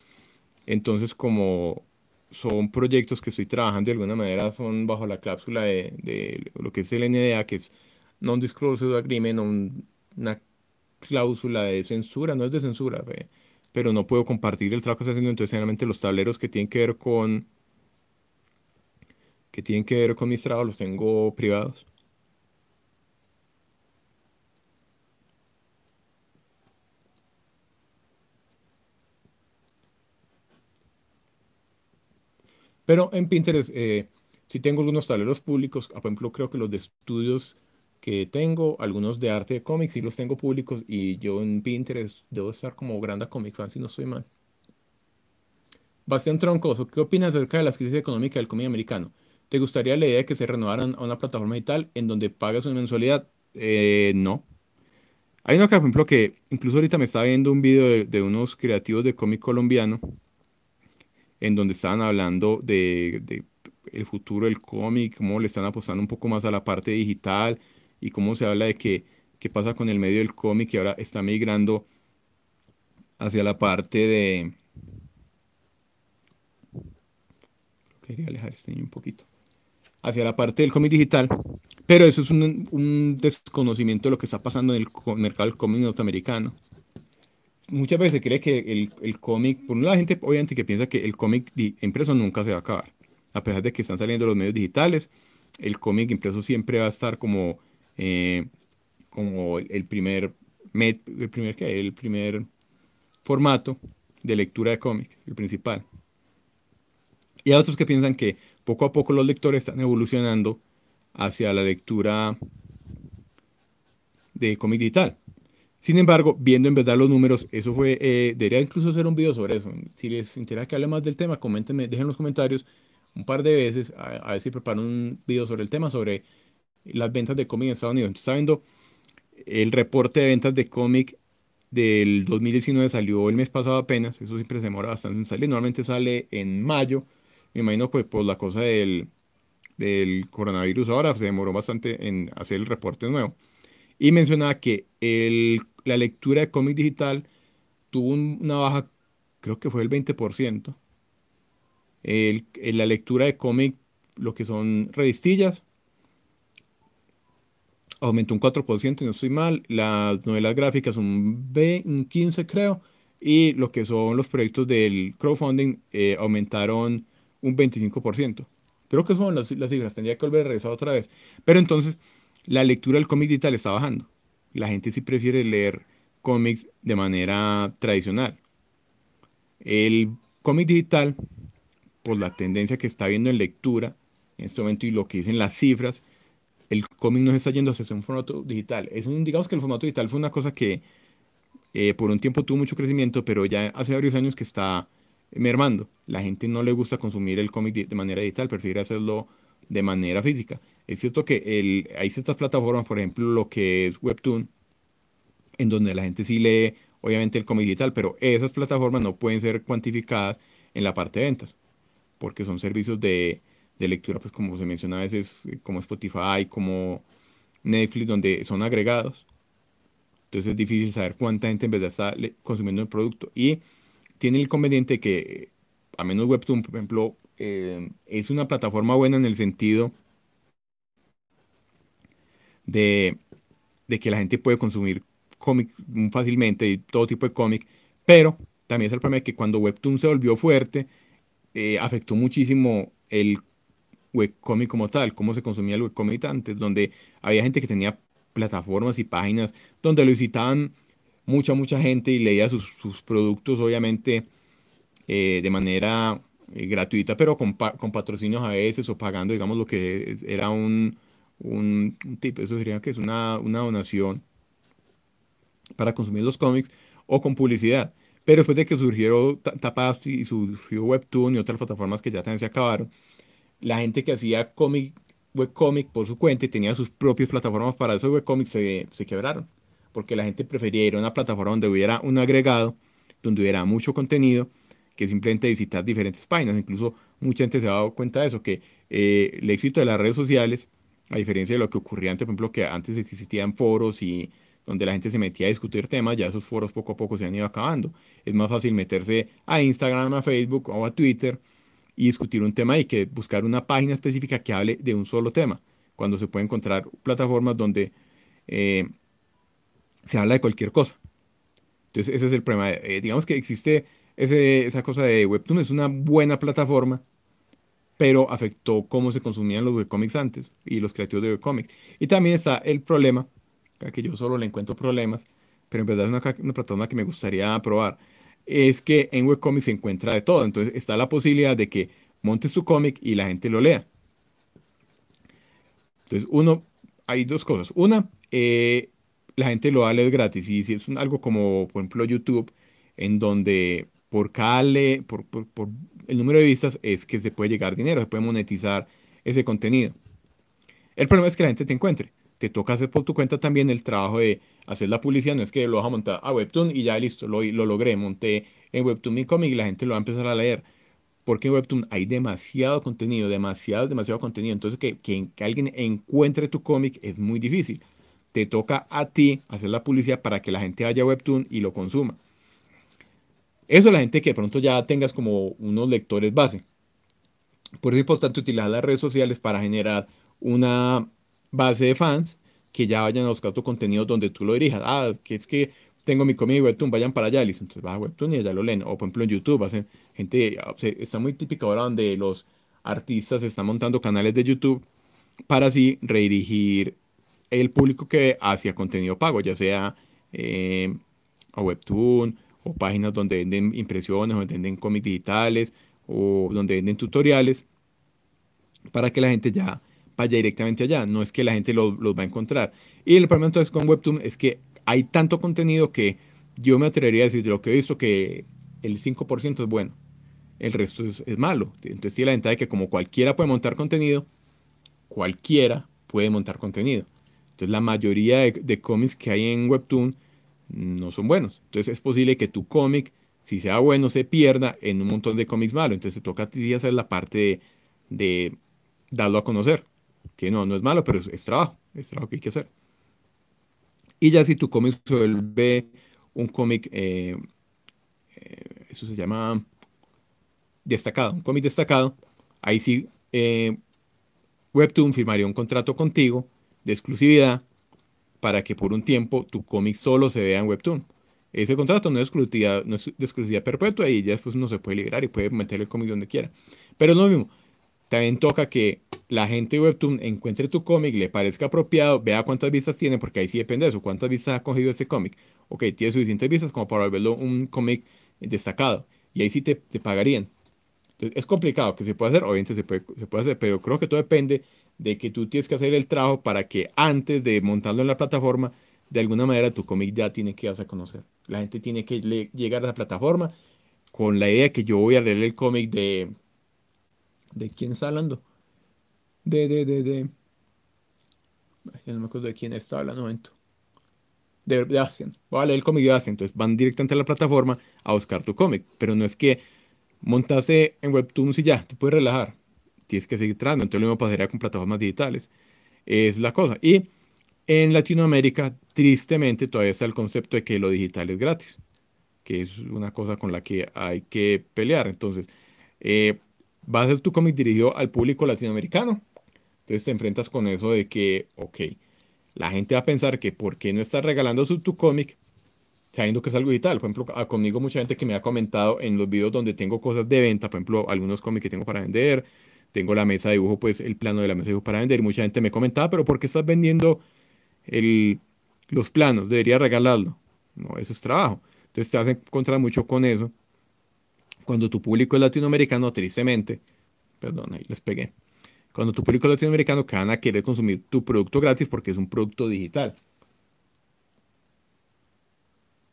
Entonces, como son proyectos que estoy trabajando de alguna manera, son bajo la cláusula de, lo que es el NDA, que es Non-Disclosure Agreement, un, una cláusula de censura, no es de censura, eh, pero no puedo compartir el trabajo que estoy haciendo, entonces generalmente los tableros que tienen que ver con que tienen que ver con mis trabajos los tengo privados. Pero en Pinterest eh, tengo algunos tableros públicos, por ejemplo creo que los de estudios que tengo, algunos de arte de cómics, y los tengo públicos y yo en Pinterest debo estar como Granda cómic Fan si no estoy mal. Bastián Troncoso, ¿qué opinas acerca de las crisis económicas del cómic americano? ¿Te gustaría la idea de que se renovaran a una plataforma digital en donde pagas una mensualidad? Eh, no. Hay una, por ejemplo, que incluso ahorita me estaba viendo un video de, unos creativos de cómic colombiano en donde estaban hablando de, de el futuro del cómic, cómo le están apostando un poco más a la parte digital, y cómo se habla de que qué pasa con el medio del cómic que ahora está migrando hacia la parte de... Quería alejar este niño un poquito. Hacia la parte del cómic digital. Pero eso es un, desconocimiento de lo que está pasando en el mercado del cómic norteamericano. Muchas veces se cree que el, cómic, por una la gente obviamente que piensa que el cómic impreso nunca se va a acabar. A pesar de que están saliendo los medios digitales, el cómic impreso siempre va a estar como eh, como el primer, el primer, el primer formato de lectura de cómic, el principal. Y hay otros que piensan que poco a poco los lectores están evolucionando hacia la lectura de cómic digital. Sin embargo, viendo en verdad los números, eso fue, eh, debería incluso hacer un video sobre eso. Si les interesa que hable más del tema, coméntenme, dejen los comentarios un par de veces, a, a ver si preparo un video sobre el tema, sobre las ventas de cómic en Estados Unidos. Entonces, está viendo el reporte de ventas de cómic del 2019 salió el mes pasado apenas, eso siempre se demora bastante en salir, normalmente sale en mayo, me imagino pues por la cosa del, del coronavirus ahora se demoró bastante en hacer el reporte nuevo. Y mencionaba que el, la lectura de cómic digital tuvo una baja, creo que fue el 20%. El, la lectura de cómic, lo que son revistillas, aumentó un 4%, no estoy mal, las novelas gráficas un, B, 15% creo, y lo que son los proyectos del crowdfunding eh, aumentaron un 25%. Creo que son las, cifras, tendría que volver a regresar otra vez. Pero entonces, la lectura del cómic digital está bajando. La gente sí prefiere leer cómics de manera tradicional. El cómic digital, por la tendencia que está viendo en lectura en este momento y lo que dicen las cifras, cómic no se está yendo hacia un formato digital. Es un, digamos que el formato digital fue una cosa que eh, por un tiempo tuvo mucho crecimiento, pero ya hace varios años que está mermando. La gente no le gusta consumir el cómic de manera digital, prefiere hacerlo de manera física. Es cierto que hay ciertas plataformas, por ejemplo, lo que es Webtoon, en donde la gente sí lee, obviamente, el cómic digital, pero esas plataformas no pueden ser cuantificadas en la parte de ventas, porque son servicios de, de lectura, pues como se menciona a veces, eh, como Spotify, como Netflix, donde son agregados. Entonces es difícil saber cuánta gente en de está consumiendo el producto. Y tiene el conveniente que, a menos Webtoon, por ejemplo, eh, es una plataforma buena en el sentido de, de que la gente puede consumir cómic fácilmente y todo tipo de cómic, pero también es el problema de que cuando Webtoon se volvió fuerte, eh, afectó muchísimo el webcomic como tal, cómo se consumía el webcomic antes, donde había gente que tenía plataformas y páginas donde lo visitaban mucha, mucha gente y leía sus, productos, obviamente, eh, de manera eh, gratuita, pero con, patrocinios a veces o pagando, digamos, lo que era un, tipo, eso sería que es una, una donación para consumir los cómics o con publicidad. Pero después de que surgieron Tapas y surgió Webtoon y otras plataformas que ya también se acabaron, la gente que hacía cómic, webcomic por su cuenta y tenía sus propias plataformas para esos webcomics se, se quebraron. Porque la gente prefería ir a una plataforma donde hubiera un agregado, donde hubiera mucho contenido, que simplemente visitar diferentes páginas. Incluso mucha gente se ha dado cuenta de eso, que eh, el éxito de las redes sociales, a diferencia de lo que ocurría antes, por ejemplo, que antes existían foros y donde la gente se metía a discutir temas, ya esos foros poco a poco se han ido acabando. Es más fácil meterse a Instagram, a Facebook o a Twitter y discutir un tema y que buscar una página específica que hable de un solo tema, cuando se puede encontrar plataformas donde eh, se habla de cualquier cosa. Entonces ese es el problema. Eh, digamos que existe esa cosa de Webtoon, es una buena plataforma, pero afectó cómo se consumían los webcomics antes y los creativos de webcomics. Y también está el problema, que yo solo le encuentro problemas, pero en verdad es una, una plataforma que me gustaría probar es que en webcomics se encuentra de todo. Entonces está la posibilidad de que montes tu cómic y la gente lo lea. Entonces, uno, hay dos cosas. Una, eh, la gente lo va a leer gratis. Y si es algo como, por ejemplo, YouTube, en donde por cada por, el número de vistas es que se puede llegar dinero, se puede monetizar ese contenido. El problema es que la gente te encuentre. Te toca hacer por tu cuenta también el trabajo de hacer la publicidad, no es que lo vas a montar a Webtoon y ya listo, lo, logré, monté en Webtoon mi cómic y la gente lo va a empezar a leer. Porque en Webtoon hay demasiado contenido, demasiado, demasiado contenido. Entonces que, que, alguien encuentre tu cómic es muy difícil. Te toca a ti hacer la publicidad para que la gente vaya a Webtoon y lo consuma. Eso la gente que de pronto ya tengas como unos lectores base. Por eso es importante utilizar las redes sociales para generar una base de fans que ya vayan a buscar tu contenido donde tú lo dirijas. Ah, que es que tengo mi comida y webtoon, vayan para allá, Entonces vas a webtoon y allá lo leen. O por ejemplo en YouTube, hacen gente, ah, está muy típica ahora donde los artistas están montando canales de YouTube para así redirigir el público que hacia contenido pago, ya sea eh, a webtoon o páginas donde venden impresiones, o donde venden cómics digitales o donde venden tutoriales, para que la gente ya vaya directamente allá, no es que la gente los va a encontrar. Y el problema entonces con Webtoon es que hay tanto contenido que yo me atrevería a decir de lo que he visto que el 5% es bueno, el resto es, malo. Entonces tiene la ventaja de que como cualquiera puede montar contenido, cualquiera puede montar contenido. Entonces la mayoría de, cómics que hay en Webtoon no son buenos. Entonces es posible que tu cómic, si sea bueno, se pierda en un montón de cómics malos. Entonces te toca a ti hacer la parte de darlo a conocer que no, no es malo, pero es, trabajo, es trabajo que hay que hacer. Y ya si tu cómic se vuelve un cómic, eh, eh, eso se llama destacado, un cómic destacado, ahí sí eh, Webtoon firmaría un contrato contigo de exclusividad para que por un tiempo tu cómic solo se vea en Webtoon. Ese contrato no es, exclusividad, no es de exclusividad perpetua y ya después uno se puede liberar y puede meter el cómic donde quiera. Pero es lo mismo, también toca que la gente de Webtoon encuentre tu cómic, le parezca apropiado, vea cuántas vistas tiene, porque ahí sí depende de eso, cuántas vistas ha cogido ese cómic. Ok, tiene suficientes vistas como para verlo un cómic destacado. Y ahí sí te, pagarían. Entonces, es complicado que se pueda hacer, obviamente se puede, hacer, pero creo que todo depende de que tú tienes que hacer el trabajo para que antes de montarlo en la plataforma, de alguna manera tu cómic ya tiene que darse a conocer. La gente tiene que llegar a la plataforma con la idea que yo voy a leer el cómic de ¿De quién está hablando? De, de, de, de. Ya no me acuerdo de quién está hablando De, de Vale, Voy el cómic de Asian. Entonces van directamente a la plataforma a buscar tu cómic. Pero no es que montase en Webtoons y ya, te puedes relajar. Tienes que seguir trabajando. Entonces lo mismo pasaría con plataformas digitales. Es la cosa. Y en Latinoamérica, tristemente, todavía está el concepto de que lo digital es gratis. Que es una cosa con la que hay que pelear. Entonces, eh, va a ser tu cómic dirigido al público latinoamericano. Entonces te enfrentas con eso de que, ok, la gente va a pensar que por qué no estás regalando su, tu cómic sabiendo que es algo digital. Por ejemplo, ah, conmigo mucha gente que me ha comentado en los videos donde tengo cosas de venta, por ejemplo, algunos cómics que tengo para vender, tengo la mesa de dibujo, pues el plano de la mesa de dibujo para vender. Mucha gente me comentaba, pero ¿por qué estás vendiendo el, los planos? Debería regalarlo. No, eso es trabajo. Entonces te vas a encontrar mucho con eso cuando tu público es latinoamericano, tristemente, perdón, ahí les pegué, cuando tu público es latinoamericano, que van a querer consumir tu producto gratis porque es un producto digital.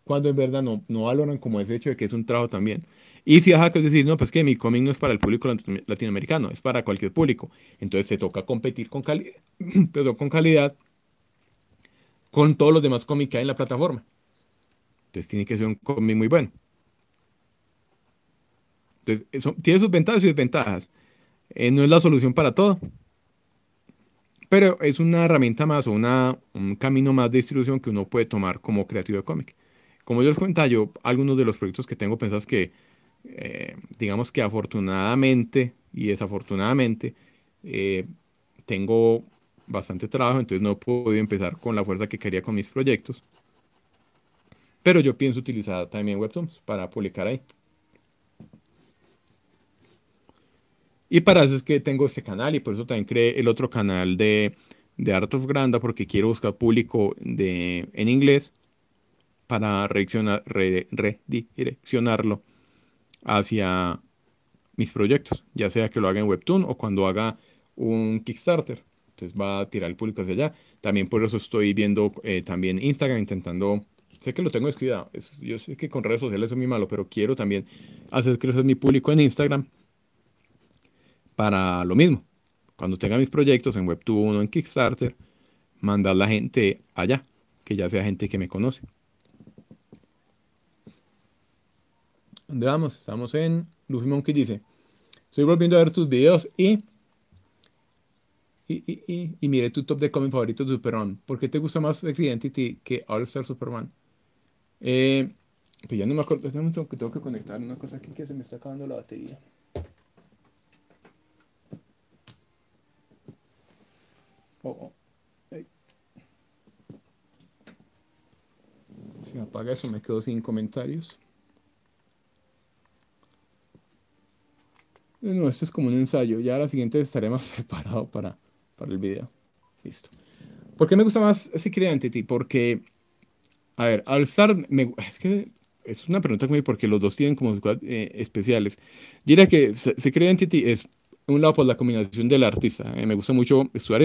Cuando en verdad no, no valoran como es hecho de que es un trabajo también. Y si aja que decir, no, pues que mi cómic no es para el público latinoamericano, es para cualquier público. Entonces te toca competir con, [CLEARS THROAT] con calidad con todos los demás cómics que hay en la plataforma. Entonces tiene que ser un cómic muy bueno. Entonces, tiene sus ventajas y desventajas eh, no es la solución para todo, pero es una herramienta más o un camino más de distribución que uno puede tomar como creativo de cómic. Como yo les cuento, yo algunos de los proyectos que tengo pensados que, eh, digamos que afortunadamente y desafortunadamente, eh, tengo bastante trabajo, entonces no he podido empezar con la fuerza que quería con mis proyectos. Pero yo pienso utilizar también Webtoons para publicar ahí. Y para eso es que tengo este canal y por eso también creé el otro canal de, de Art of Granda porque quiero buscar público de, en inglés para redireccionarlo hacia mis proyectos, ya sea que lo haga en Webtoon o cuando haga un Kickstarter. Entonces va a tirar el público hacia allá. También por eso estoy viendo eh, también Instagram, intentando, sé que lo tengo descuidado, yo sé que con redes sociales es muy malo, pero quiero también hacer crecer mi público en Instagram para lo mismo. Cuando tenga mis proyectos en Webtoon o en Kickstarter, mandar la gente allá, que ya sea gente que me conoce. ¿Dónde Estamos en Luffy Monkey dice, estoy volviendo a ver tus videos y y, y, tu top de cómic favorito de Superman. ¿Por qué te gusta más The Identity que All Star Superman? Eh, pues ya no me acuerdo, tengo que conectar una cosa aquí que se me está acabando la batería. Oh, oh. Si apaga eso me quedo sin comentarios. No, este es como un ensayo. Ya la siguiente estaré más [LAUGHS] preparado para, para el video. Listo. ¿Por qué me gusta más Secret Entity? Porque, a ver, Alzar, me, es que es una pregunta porque los dos tienen como eh, especiales. diría que Secret Entity es, un lado, por la combinación del artista. Eh, me gusta mucho estudiar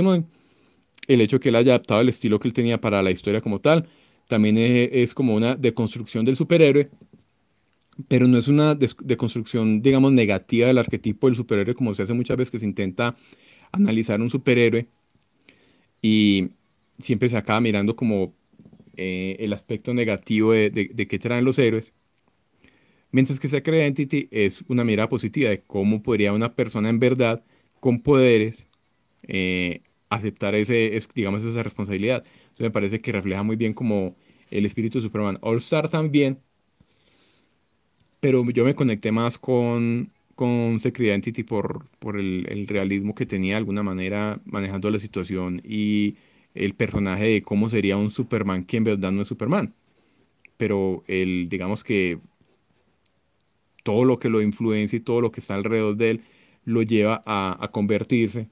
el hecho que él haya adaptado el estilo que él tenía para la historia como tal, también es, como una deconstrucción del superhéroe, pero no es una deconstrucción, digamos, negativa del arquetipo del superhéroe, como se hace muchas veces que se intenta analizar un superhéroe y siempre se acaba mirando como eh, el aspecto negativo de, de, qué traen los héroes. Mientras que Sacred Entity es una mirada positiva de cómo podría una persona en verdad con poderes eh, aceptar ese, digamos, esa responsabilidad. Entonces me parece que refleja muy bien como el espíritu de Superman. All Star también, pero yo me conecté más con, con Secret Identity por, por el, realismo que tenía de alguna manera manejando la situación y el personaje de cómo sería un Superman que en verdad no es Superman. Pero el, digamos que todo lo que lo influencia y todo lo que está alrededor de él lo lleva a, a convertirse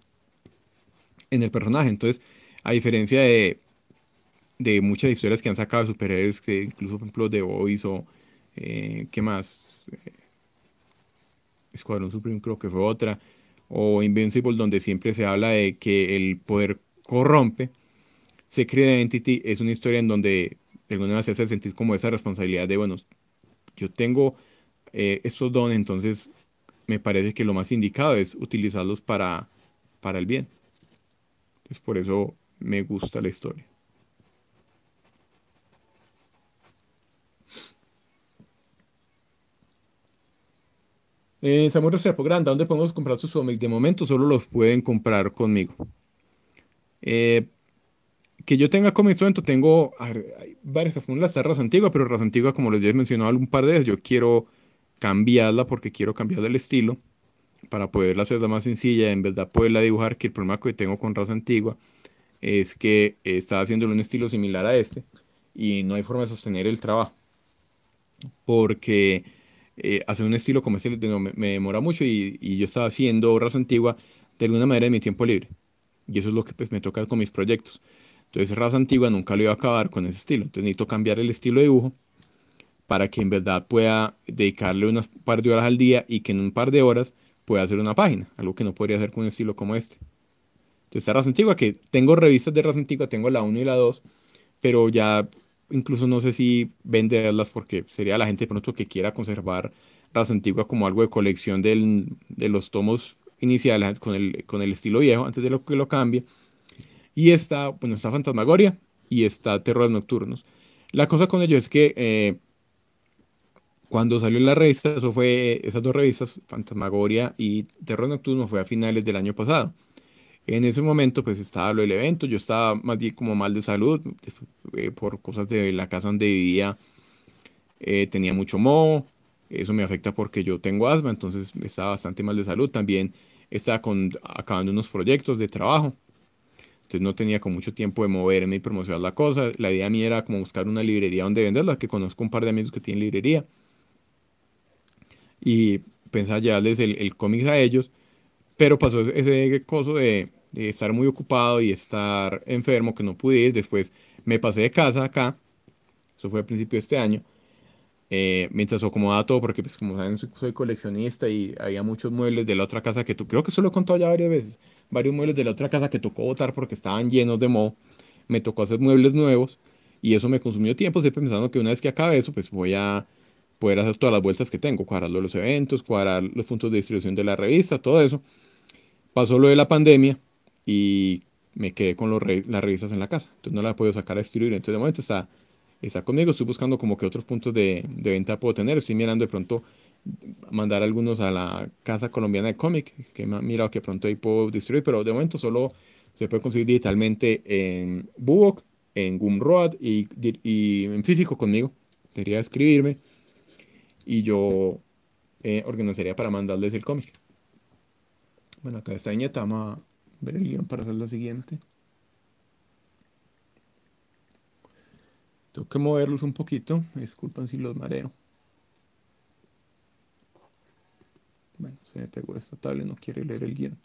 en el personaje. Entonces, a diferencia de, muchas historias que han sacado de superhéroes, que incluso, por ejemplo, The Voice o eh, qué más, eh, Escuadrón Supreme creo que fue otra, o Invincible, donde siempre se habla de que el poder corrompe, Secret Identity es una historia en donde de alguna manera se hace sentir como esa responsabilidad de, bueno, yo tengo eh, estos dones, entonces me parece que lo más indicado es utilizarlos para, para el bien. Es por eso me gusta la historia. Eh, Samuel Restrepo Grande, ¿dónde podemos comprar sus cómics? De momento solo los pueden comprar conmigo. Eh, que yo tenga como instrumento tengo varias que las de Raza Antigua, pero Raza Antigua, como les he mencionado un par de veces, yo quiero cambiarla porque quiero cambiar el estilo para poderla la más sencilla, en verdad poderla dibujar, que el problema que tengo con raza antigua es que eh, estaba haciéndole un estilo similar a este y no hay forma de sostener el trabajo. Porque eh, hacer un estilo como este me, demora mucho y, yo estaba haciendo raza antigua de alguna manera en mi tiempo libre. Y eso es lo que pues, me toca con mis proyectos. Entonces raza antigua nunca lo iba a acabar con ese estilo. Entonces necesito cambiar el estilo de dibujo para que en verdad pueda dedicarle unas par de horas al día y que en un par de horas puede hacer una página, algo que no podría hacer con un estilo como este. Entonces está Antigua, que tengo revistas de Raza Antigua, tengo la 1 y la 2, pero ya incluso no sé si venderlas porque sería la gente pronto que quiera conservar Raz Antigua como algo de colección de los tomos iniciales con el, con el estilo viejo antes de lo que lo cambie. Y está, bueno, está Fantasmagoria y está Terrores Nocturnos. La cosa con ello es que eh, cuando salió la revista, eso fue, esas dos revistas, Fantasmagoria y Terror Nocturno, fue a finales del año pasado. En ese momento, pues estaba lo del evento, yo estaba más bien como mal de salud, pues, eh, por cosas de la casa donde vivía, eh, tenía mucho moho, eso me afecta porque yo tengo asma, entonces estaba bastante mal de salud. También estaba con, acabando unos proyectos de trabajo, entonces no tenía con mucho tiempo de moverme y promocionar la cosa. La idea mía era como buscar una librería donde venderla, que conozco un par de amigos que tienen librería y pensaba llevarles el, el cómic a ellos, pero pasó ese coso de, estar muy ocupado y estar enfermo, que no pude ir, después me pasé de casa acá, eso fue al principio de este año, eh, mientras acomodaba todo, porque pues como saben soy, coleccionista y había muchos muebles de la otra casa que tú, creo que eso lo he contado ya varias veces, varios muebles de la otra casa que tocó botar porque estaban llenos de moho, me tocó hacer muebles nuevos y eso me consumió tiempo, Siempre pensando que una vez que acabe eso, pues voy a poder hacer todas las vueltas que tengo, cuadrar los eventos, cuadrar los puntos de distribución de la revista, todo eso. Pasó lo de la pandemia y me quedé con los las revistas en la casa. Entonces no las he podido sacar a distribuir. Entonces de momento está, está conmigo. Estoy buscando como que otros puntos de, venta puedo tener. Estoy mirando de pronto mandar algunos a la Casa Colombiana de Cómic, que me han mirado que pronto ahí puedo distribuir, pero de momento solo se puede conseguir digitalmente en Book en Gumroad y, y en físico conmigo. Quería escribirme y yo eh, organizaría para mandarles el cómic. Bueno, acá está Iñetama. ver el guión para hacer la siguiente. Tengo que moverlos un poquito, disculpen si los mareo. Bueno, se me pegó esta tablet. no quiere leer el guión.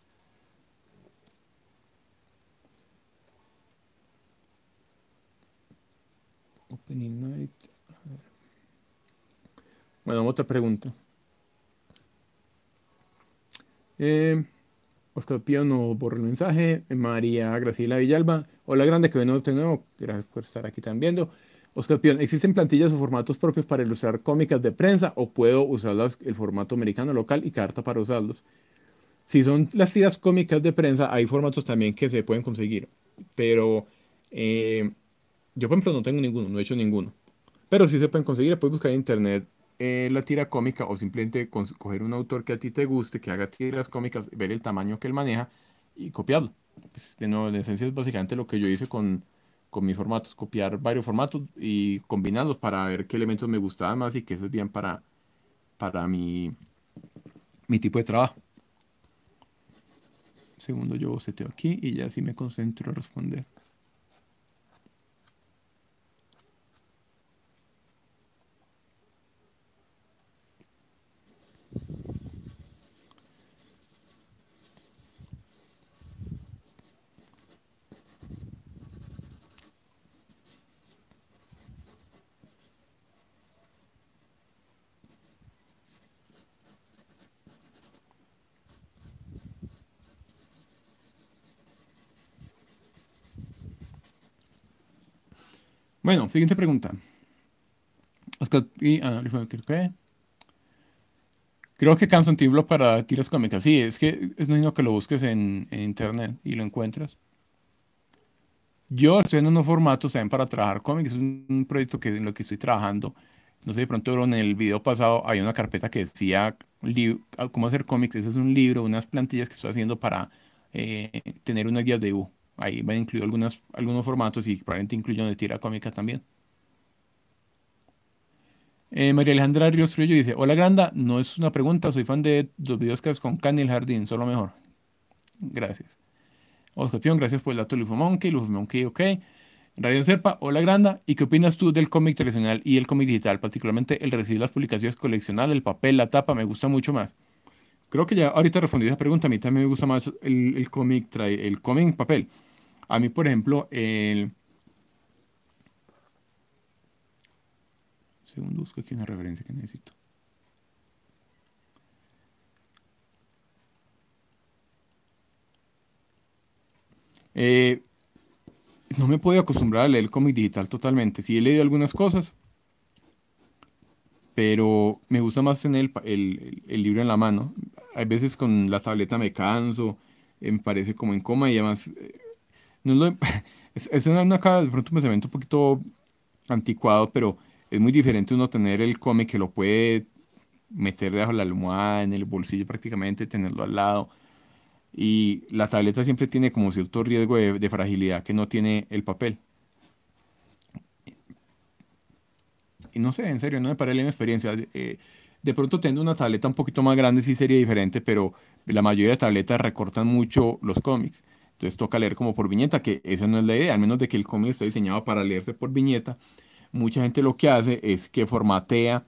Opening night. Bueno, otra pregunta. Eh, Oscar Pío no borra el mensaje. María Graciela Villalba. Hola, grande, que venimos de nuevo. Gracias por estar aquí también. viendo. Oscar Pion, ¿existen plantillas o formatos propios para ilustrar cómicas de prensa o puedo usar el formato americano local y carta para usarlos? Si son las tiras cómicas de prensa, hay formatos también que se pueden conseguir, pero eh, yo por ejemplo no tengo ninguno, no he hecho ninguno. Pero sí se pueden conseguir, puedes buscar en internet eh, la tira cómica o simplemente coger un autor que a ti te guste, que haga tiras cómicas, ver el tamaño que él maneja y copiarlo. Pues, de nuevo, en esencia es básicamente lo que yo hice con, mis formatos, copiar varios formatos y combinarlos para ver qué elementos me gustaban más y que eso es bien para, para mi, mi tipo de trabajo. Segundo, yo boceteo aquí y ya así me concentro a responder. Bueno, siguiente pregunta. Ah, Creo que un título para tiras cómicas. Sí, es que es lo que lo busques en, internet y lo encuentras. Yo estoy en unos formatos también para trabajar cómics. Es un proyecto que, en lo que estoy trabajando. No sé, de pronto en el video pasado hay una carpeta que decía ah, cómo hacer cómics. Ese es un libro, unas plantillas que estoy haciendo para eh, tener una guía de U. Ahí van incluir algunas, algunos formatos y probablemente incluyo de tira cómica también. Eh, María Alejandra Ríos Trujillo dice: Hola Granda, no es una pregunta, soy fan de los videos con Can el Jardín, solo mejor. Gracias. Oscar Pión, gracias por el dato Monkey Lufo Monkey, ok. Radio Serpa, hola Granda, ¿y qué opinas tú del cómic tradicional y el cómic digital? Particularmente el recibir las publicaciones coleccionales, el papel, la tapa, me gusta mucho más. Creo que ya ahorita respondí esa pregunta. A mí también me gusta más el, cómic, trae, el cómic en papel. A mí, por ejemplo, el. Segundo, busco aquí una referencia que necesito. Eh, no me puedo acostumbrar a leer el cómic digital totalmente. Sí he leído algunas cosas, pero me gusta más tener el, el, libro en la mano hay veces con la tableta me canso, eh, me parece como en coma y además, eh, [LAUGHS] es, una, de pronto un pensamiento un poquito anticuado, pero es muy diferente uno tener el cómic que lo puede meter debajo de la almohada, en el bolsillo prácticamente, tenerlo al lado. Y la tableta siempre tiene como cierto riesgo de, fragilidad que no tiene el papel. Y no sé, en serio, no me parece la misma experiencia. Eh, de pronto teniendo una tableta un poquito más grande sí sería diferente, pero la mayoría de tabletas recortan mucho los cómics. Entonces toca leer como por viñeta, que esa no es la idea, al menos de que el cómic está diseñado para leerse por viñeta. Mucha gente lo que hace es que formatea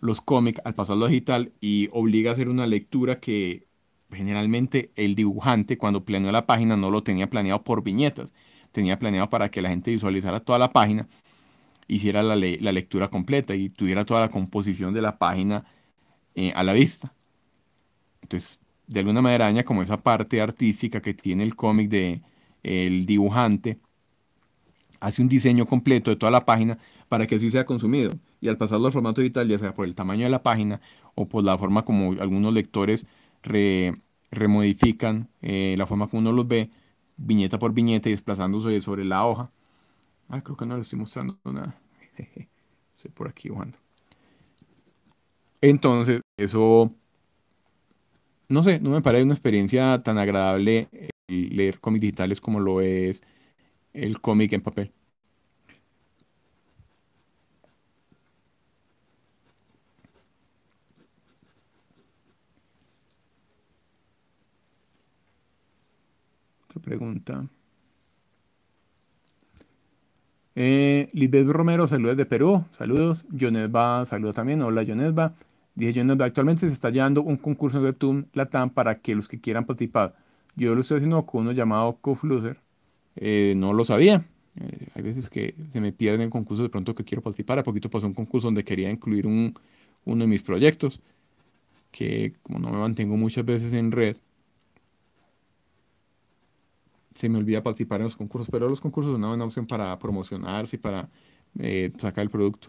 los cómics al pasarlo digital y obliga a hacer una lectura que generalmente el dibujante cuando planeó la página no lo tenía planeado por viñetas, tenía planeado para que la gente visualizara toda la página hiciera la, lectura completa y tuviera toda la composición de la página eh, a la vista. Entonces, de alguna manera daña como esa parte artística que tiene el cómic de el dibujante hace un diseño completo de toda la página para que así sea consumido. Y al pasarlo al formato digital, ya sea por el tamaño de la página o por la forma como algunos lectores remodifican eh, la forma como uno los ve, viñeta por viñeta y desplazándose sobre la hoja, Ah, creo que no le estoy mostrando nada. Estoy por aquí Juan. Entonces, eso. No sé, no me parece una experiencia tan agradable leer cómics digitales como lo es el cómic en papel. Otra pregunta. Eh, Lisbeth Romero, saludos de Perú, saludos. Yonesba, saludos también. Hola, Yonesba. Dije Yonesba, actualmente se está llevando un concurso en Webtoon Latam para que los que quieran participar. Yo lo estoy haciendo con uno llamado Cofluser. Eh, no lo sabía. Eh, hay veces que se me pierden el concurso de pronto que quiero participar. A poquito pasó un concurso donde quería incluir un, uno de mis proyectos. Que como no me mantengo muchas veces en red, se me olvida participar en los concursos, pero los concursos son una buena opción para promocionarse y para eh, sacar el producto.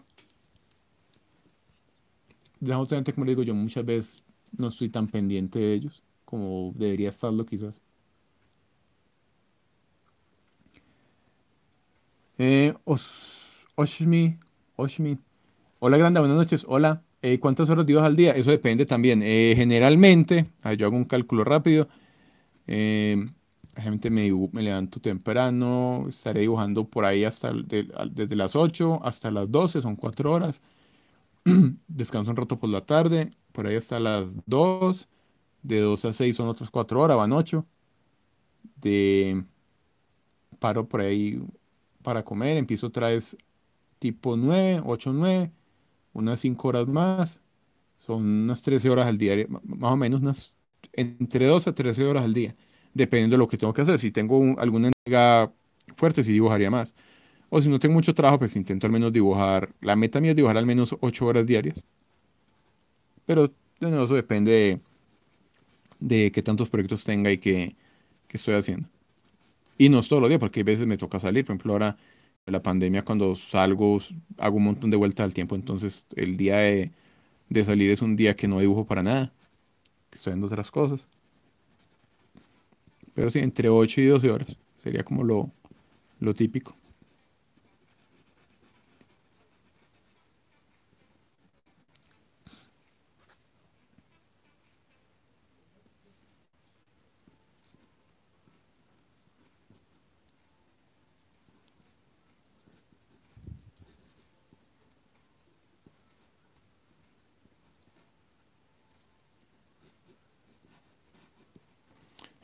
Ya justamente, como le digo, yo muchas veces no estoy tan pendiente de ellos como debería estarlo quizás. Eh, Oshmi, Oshmi. Hola, grande, buenas noches. Hola, eh, ¿cuántas horas digo al día? Eso depende también. Eh, generalmente, yo hago un cálculo rápido. Eh, gente me, me levanto temprano, estaré dibujando por ahí hasta desde las 8 hasta las 12, son 4 horas. [CLEARS THROAT] Descanso un rato por la tarde, por ahí hasta las 2. De 2 a 6 son otras 4 horas, van 8. De, paro por ahí para comer, empiezo otra vez tipo 9, 8, 9, unas 5 horas más. Son unas 13 horas al día, más o menos unas entre 2 a 13 horas al día dependiendo de lo que tengo que hacer. Si tengo alguna entrega fuerte, sí dibujaría más. O si no tengo mucho trabajo, pues intento al menos dibujar. La meta mía es dibujar al menos 8 horas diarias. Pero eso depende de, qué tantos proyectos tenga y qué, estoy haciendo. Y no es todos los días, porque a veces me toca salir. Por ejemplo, ahora la pandemia cuando salgo hago un montón de vueltas al tiempo, entonces el día de, de, salir es un día que no dibujo para nada, estoy haciendo otras cosas. Pero sí, entre 8 y 12 horas. Sería como lo, lo típico.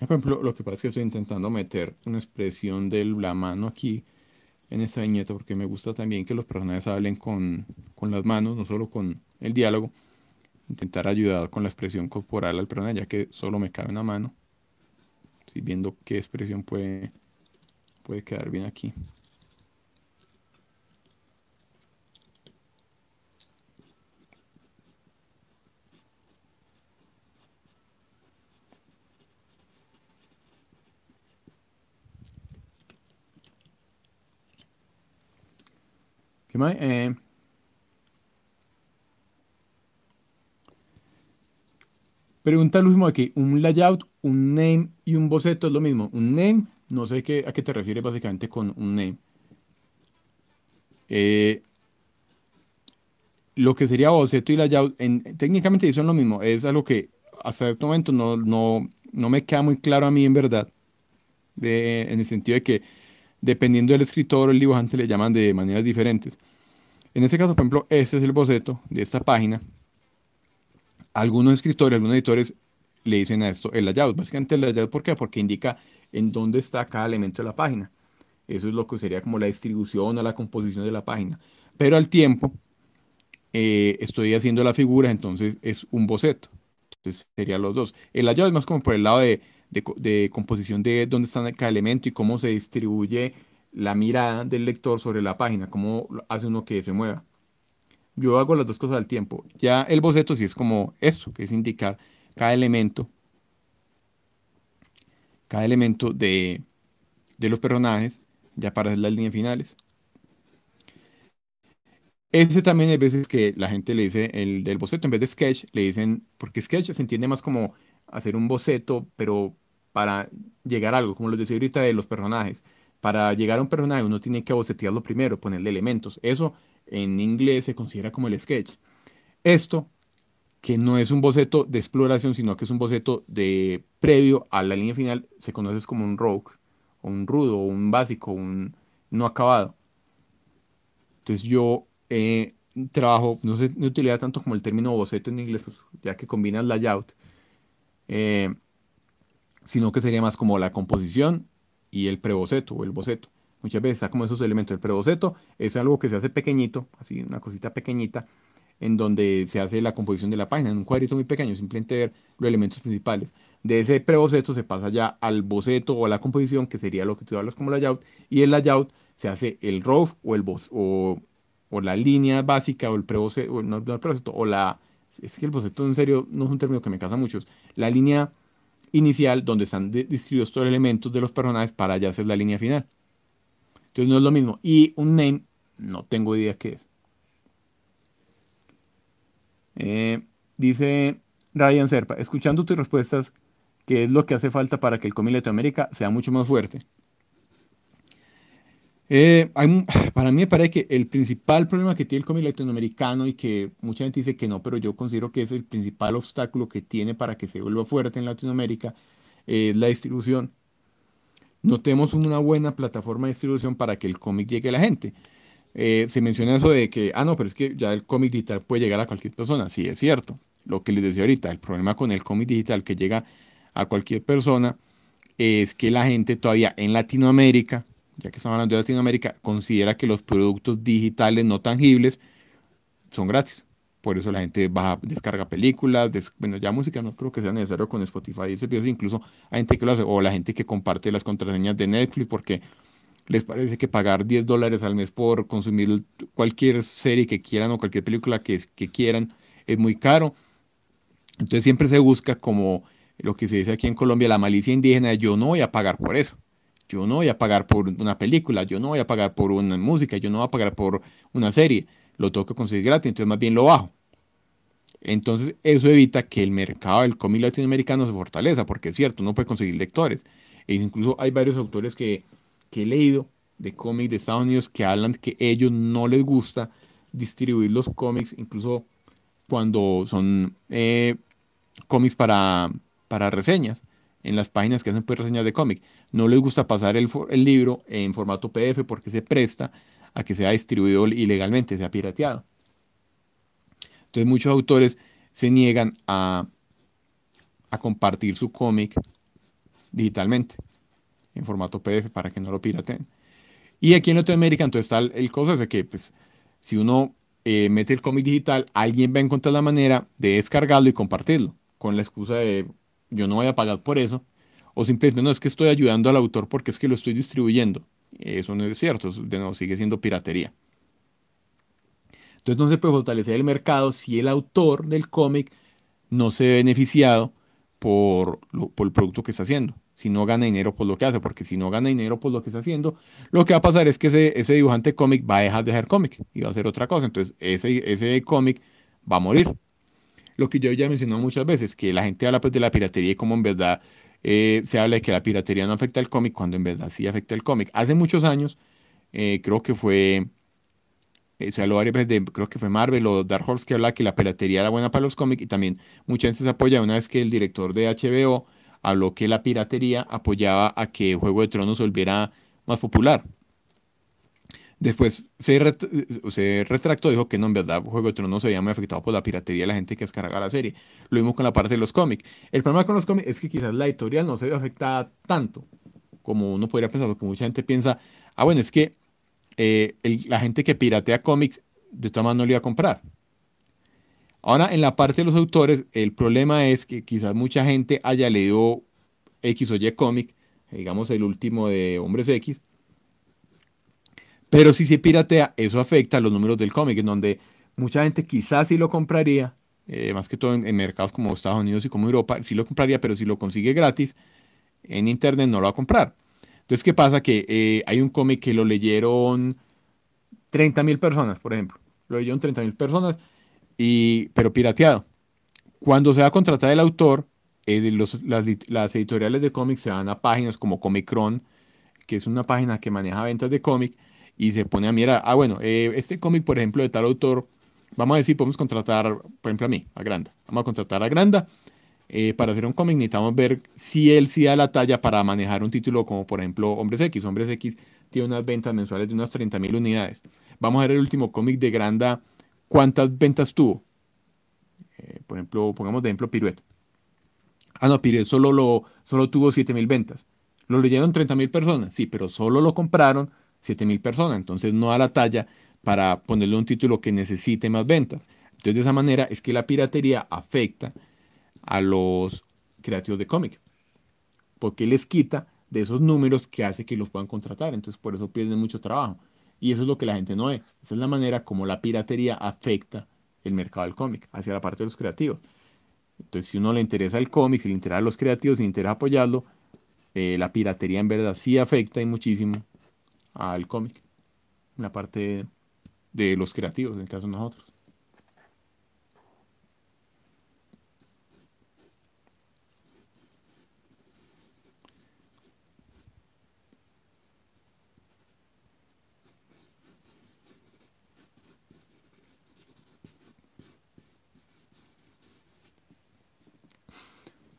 Por ejemplo, lo que pasa es que estoy intentando meter una expresión de la mano aquí en esta viñeta porque me gusta también que los personajes hablen con, las manos, no solo con el diálogo. Intentar ayudar con la expresión corporal al personaje ya que solo me cabe una mano. Estoy viendo qué expresión puede, puede quedar bien aquí. Eh, pregunta lo mismo aquí, un layout, un name y un boceto es lo mismo. Un name, no sé qué, a qué te refieres básicamente con un name. Eh, lo que sería boceto y layout, técnicamente son lo mismo. Es algo que hasta este momento no, no, me queda muy claro a mí en verdad. en el sentido de que dependiendo del escritor o el dibujante le llaman de maneras diferentes. En este caso, por ejemplo, este es el boceto de esta página. Algunos escritores, algunos editores le dicen a esto el layout. Básicamente el layout, ¿por qué? Porque indica en dónde está cada elemento de la página. Eso es lo que sería como la distribución o la composición de la página. Pero al tiempo eh, estoy haciendo la figura, entonces es un boceto. Entonces serían los dos. El layout es más como por el lado de de, composición de dónde está cada elemento y cómo se distribuye la mirada del lector sobre la página, cómo hace uno que se mueva. Yo hago las dos cosas al tiempo. Ya el boceto sí es como esto, que es indicar cada elemento, cada elemento de, de los personajes, ya para hacer las líneas finales. Ese también hay veces que la gente le dice, el del boceto, en vez de sketch, le dicen, porque sketch se entiende más como hacer un boceto, pero para llegar a algo, como les decía ahorita de los personajes. Para llegar a un personaje uno tiene que bocetearlo primero, ponerle elementos. Eso en inglés se considera como el sketch. Esto, que no es un boceto de exploración, sino que es un boceto de previo a la línea final, se conoce como un rogue, o un rudo, un básico, un no acabado. Entonces yo eh, trabajo, no sé, no tanto como el término boceto en inglés, pues, ya que el layout. Eh, sino que sería más como la composición y el preboceto o el boceto. Muchas veces está como esos elementos. El preboceto es algo que se hace pequeñito, así una cosita pequeñita, en donde se hace la composición de la página, en un cuadrito muy pequeño, simplemente ver los elementos principales. De ese preboceto se pasa ya al boceto o a la composición, que sería lo que tú hablas como layout, y el layout se hace el row o el o, la línea básica o el preboceto, o, el preboceto, o la, es que el boceto en serio no es un término que me casa muchos, la línea inicial donde están distribuidos todos los elementos de los personajes para ya hacer la línea final. Entonces no es lo mismo. Y un name, no tengo idea qué es. Eh, dice Ryan Serpa, escuchando tus respuestas, ¿qué es lo que hace falta para que el cómic Latinoamérica sea mucho más fuerte? Eh, [SIGHS] para mí me parece que el principal problema que tiene el cómic latinoamericano y que mucha gente dice que no, pero yo considero que es el principal obstáculo que tiene para que se vuelva fuerte en Latinoamérica, eh, es la distribución. No tenemos una buena plataforma de distribución para que el cómic llegue a la gente. Eh, se menciona eso de que, ah, no, pero es que ya el cómic digital puede llegar a cualquier persona. Sí, es cierto. Lo que les decía ahorita, el problema con el cómic digital que llega a cualquier persona es que la gente todavía en Latinoamérica ya que estamos hablando de Latinoamérica, considera que los productos digitales no tangibles son gratis. Por eso la gente baja, descarga películas, bueno, ya música no creo que sea necesario con Spotify y piensa incluso hay gente que lo hace, o la gente que comparte las contraseñas de Netflix porque les parece que pagar 10 dólares al mes por consumir cualquier serie que quieran o cualquier película que quieran es muy caro. Entonces siempre se busca como lo que se dice aquí en Colombia, la malicia indígena, yo no voy a pagar por eso. Yo no voy a pagar por una película, yo no voy a pagar por una música, yo no voy a pagar por una serie. Lo tengo que conseguir gratis, entonces más bien lo bajo. Entonces eso evita que el mercado del cómic latinoamericano se fortaleza, porque es cierto, no puede conseguir lectores. E incluso hay varios autores que, que he leído de cómics de Estados Unidos que hablan que ellos no les gusta distribuir los cómics, incluso cuando son eh, cómics para, para reseñas en las páginas que hacen pues reseñas de cómic. No les gusta pasar el, libro en formato PDF porque se presta a que sea distribuido ilegalmente, sea pirateado. Entonces muchos autores se niegan a, compartir su cómic digitalmente, en formato PDF, para que no lo piraten. Y aquí en Latinoamérica entonces está el, cosa de que pues, si uno eh, mete el cómic digital, alguien va a encontrar la manera de descargarlo y compartirlo, con la excusa de yo no voy a pagar por eso, o simplemente no es que estoy ayudando al autor porque es que lo estoy distribuyendo. Eso no es cierto, de nuevo sigue siendo piratería. Entonces no se puede fortalecer el mercado si el autor del cómic no se ha beneficiado por, el producto que está haciendo, si no gana dinero por lo que hace, porque si no gana dinero por lo que está haciendo, lo que va a pasar es que ese, dibujante cómic va a dejar de hacer cómic y va a hacer otra cosa. Entonces ese, ese cómic va a morir lo que yo ya mencionado muchas veces, que la gente habla pues de la piratería y como en verdad eh, se habla de que la piratería no afecta al cómic, cuando en verdad sí afecta al cómic. Hace muchos años, eh, creo que fue, eh, de, creo que fue Marvel o Dark Horse que habla que la piratería era buena para los cómics y también mucha veces se apoya una vez que el director de HBO habló que la piratería apoyaba a que Juego de Tronos volviera más popular. Después se, se, retractó, dijo que no, en verdad Juego de no se había muy afectado por la piratería de la gente que descargaba la serie. Lo vimos con la parte de los cómics. El problema con los cómics es que quizás la editorial no se ve afectada tanto como uno podría pensar, porque mucha gente piensa, ah, bueno, es que eh, la gente que piratea cómics de todas maneras no lo iba a comprar. Ahora, en la parte de los autores, el problema es que quizás mucha gente haya leído X o Y cómic, digamos el último de Hombres X, pero si se piratea, eso afecta a los números del cómic, en donde mucha gente quizás sí lo compraría, eh, más que todo en, mercados como Estados Unidos y como Europa, sí lo compraría, pero si lo consigue gratis en Internet no lo va a comprar. Entonces, ¿qué pasa? Que eh, hay un cómic que lo leyeron 30.000 personas, por ejemplo. Lo leyeron 30.000 mil personas, y, pero pirateado. Cuando se va a contratar el autor, eh, las, editoriales de cómics se van a páginas como Comicron, que es una página que maneja ventas de cómics, y se pone a mirar, ah, bueno, eh, este cómic, por ejemplo, de tal autor, vamos a decir, podemos contratar, por ejemplo, a mí, a Granda. Vamos a contratar a Granda. Eh, para hacer un cómic necesitamos ver si él sí da la talla para manejar un título como, por ejemplo, Hombres X. Hombres X tiene unas ventas mensuales de unas 30.000 unidades. Vamos a ver el último cómic de Granda, cuántas ventas tuvo. Eh, por ejemplo, pongamos de ejemplo Piruet. Ah, no, Piruet solo, lo, solo tuvo 7.000 ventas. Lo leyeron 30.000 personas, sí, pero solo lo compraron 7.000 personas. Entonces no da la talla para ponerle un título que necesite más ventas. Entonces de esa manera es que la piratería afecta a los creativos de cómic. Porque les quita de esos números que hace que los puedan contratar. Entonces por eso pierden mucho trabajo. Y eso es lo que la gente no ve. Esa es la manera como la piratería afecta el mercado del cómic, hacia la parte de los creativos. Entonces, si uno le interesa el cómic, si le interesa a los creativos, si le interesa apoyarlo, eh, la piratería en verdad sí afecta y muchísimo al cómic, la parte de los creativos, en el caso de nosotros.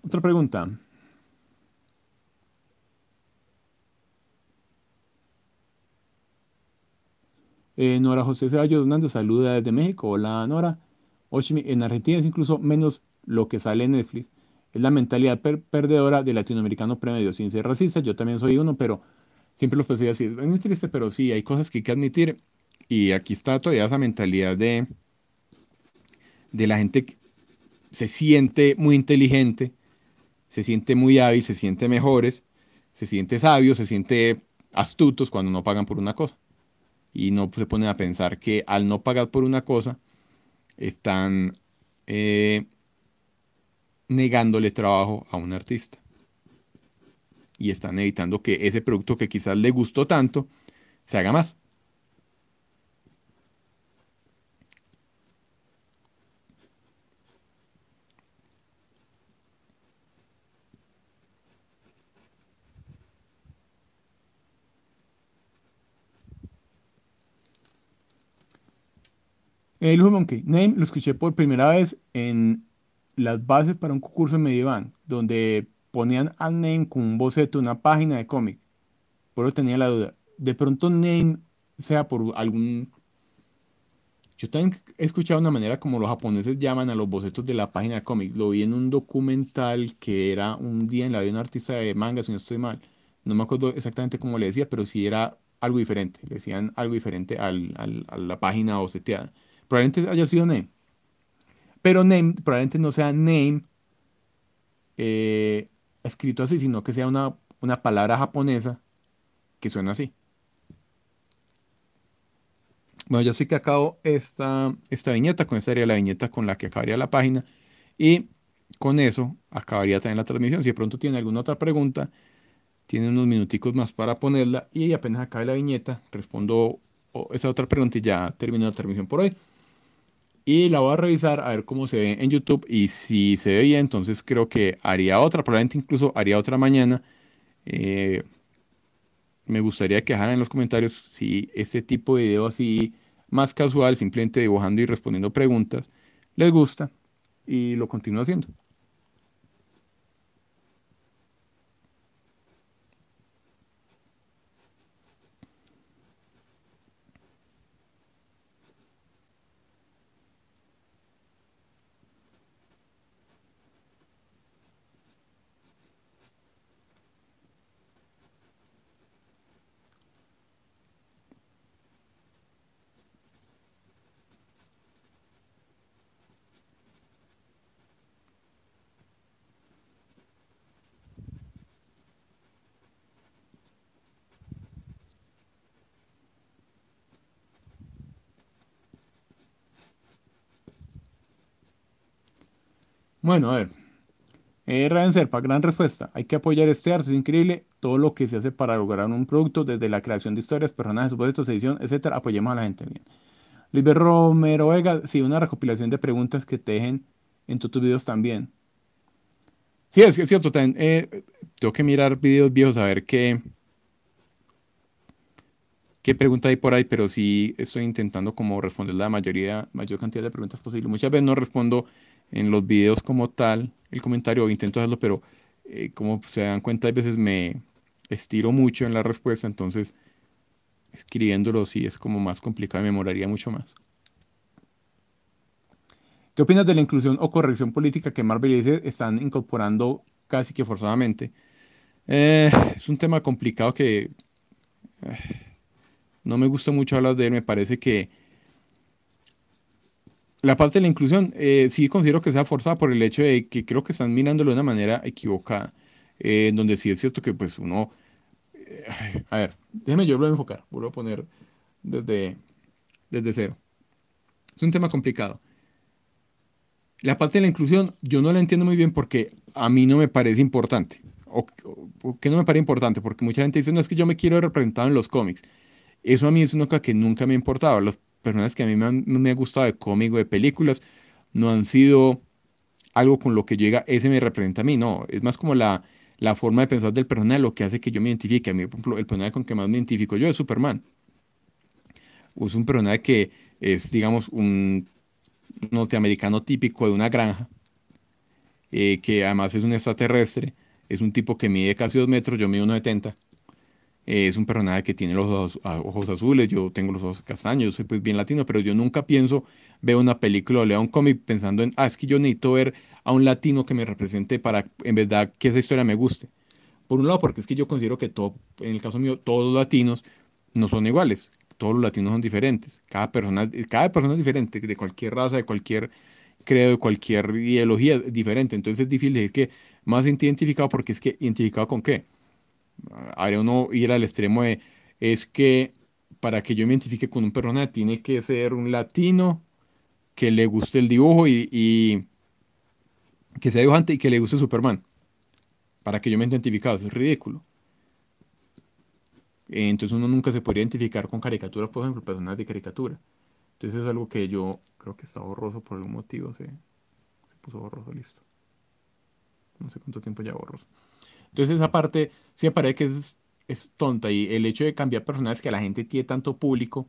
Otra pregunta. Eh, Nora José Ceballos Hernández saluda desde México. Hola Nora. en Argentina es incluso menos lo que sale en Netflix. Es la mentalidad perdedora de latinoamericano premedio, Sin ser racista, yo también soy uno, pero siempre los pensé así. Es muy triste, pero sí, hay cosas que hay que admitir. Y aquí está todavía esa mentalidad de, de la gente que se siente muy inteligente, se siente muy hábil, se siente mejores, se siente sabio se siente astutos cuando no pagan por una cosa y no se ponen a pensar que al no pagar por una cosa, están eh, negándole trabajo a un artista. Y están evitando que ese producto que quizás le gustó tanto, se haga más. El Monkey Name lo escuché por primera vez en las bases para un concurso medieval, donde ponían a Name con un boceto, una página de cómic. Por eso tenía la duda. De pronto Name sea por algún... Yo también he escuchado una manera como los japoneses llaman a los bocetos de la página de cómic. Lo vi en un documental que era un día en la vida de un artista de manga, si no estoy mal. No me acuerdo exactamente cómo le decía, pero sí era algo diferente. Le decían algo diferente al, al, a la página boceteada. Probablemente haya sido name. Pero name probablemente no sea name eh, escrito así, sino que sea una, palabra japonesa que suena así. Bueno, ya sí que acabo esta, esta viñeta. Con esta sería la viñeta con la que acabaría la página. Y con eso acabaría también la transmisión. Si de pronto tiene alguna otra pregunta, tiene unos minuticos más para ponerla. Y apenas acabe la viñeta, respondo esa otra pregunta y ya termino la transmisión por hoy y la voy a revisar a ver cómo se ve en YouTube y si se ve bien, entonces creo que haría otra, probablemente incluso haría otra mañana. Eh, me gustaría que dejaran en los comentarios si este tipo de video así más casual, simplemente dibujando y respondiendo preguntas, les gusta y lo continúo haciendo. Bueno, a ver. Eh, Serpa, gran respuesta. Hay que apoyar este arte, es increíble todo lo que se hace para lograr un producto, desde la creación de historias, personajes, supuestos, edición, etcétera. Apoyemos a la gente bien. Luis Romero Vega, sí, una recopilación de preguntas que te dejen en todos tus videos también. Sí, es, es cierto, eh, tengo que mirar videos viejos a ver qué, qué pregunta hay por ahí, pero sí estoy intentando como responder la mayoría, mayor cantidad de preguntas posible. Muchas veces no respondo en los videos como tal el comentario intento hacerlo, pero eh, como se dan cuenta, hay veces me estiro mucho en la respuesta, entonces escribiéndolo sí es como más complicado y me demoraría mucho más. ¿Qué opinas de la inclusión o corrección política que Marvel dice están incorporando casi que forzadamente? Eh, es un tema complicado que eh, no me gusta mucho hablar de él, me parece que la parte de la inclusión eh, sí considero que sea forzada por el hecho de que creo que están mirándolo de una manera equivocada, eh, en donde sí es cierto que pues uno... Eh, a ver, déjeme yo volver a enfocar, vuelvo a poner desde, desde cero. Es un tema complicado. La parte de la inclusión yo no la entiendo muy bien porque a mí no me parece importante. O, qué no me parece importante, porque mucha gente dice, no es que yo me quiero representado en los cómics. Eso a mí es una cosa que nunca me ha importado. Los personas que a mí me han, me gustado de cómic de películas, no han sido algo con lo que llega, ese me representa a mí, no, es más como la, forma de pensar del personaje lo que hace que yo me identifique. A mí, por ejemplo, el personaje con que más me identifico yo es Superman. Es un personaje que es, digamos, un norteamericano típico de una granja, eh, que además es un extraterrestre, es un tipo que mide casi dos metros, yo mido 1,70. Eh, es un personaje que tiene los ojos, azules, yo tengo los ojos castaños, yo soy pues bien latino, pero yo nunca pienso, veo una película o leo un cómic pensando en, ah, es que yo necesito ver a un latino que me represente para, en verdad, que esa historia me guste. Por un lado, porque es que yo considero que todo, en el caso mío, todos los latinos no son iguales, todos los latinos son diferentes, cada persona, cada persona es diferente, de cualquier raza, de cualquier credo de cualquier ideología diferente. Entonces es difícil decir que más identificado porque es que identificado con qué. Haría uno ir al extremo de, es que para que yo me identifique con un personaje tiene que ser un latino que le guste el dibujo y, que sea dibujante y que le guste Superman. Para que yo me identificado, eso es ridículo. Entonces uno nunca se puede identificar con caricaturas, por ejemplo, personas de caricatura. Entonces es algo que yo creo que está borroso por algún motivo. Se, se puso borroso, listo. No sé cuánto tiempo ya borroso. Entonces esa parte sí me parece que es, es tonta y el hecho de cambiar personajes que la gente tiene tanto público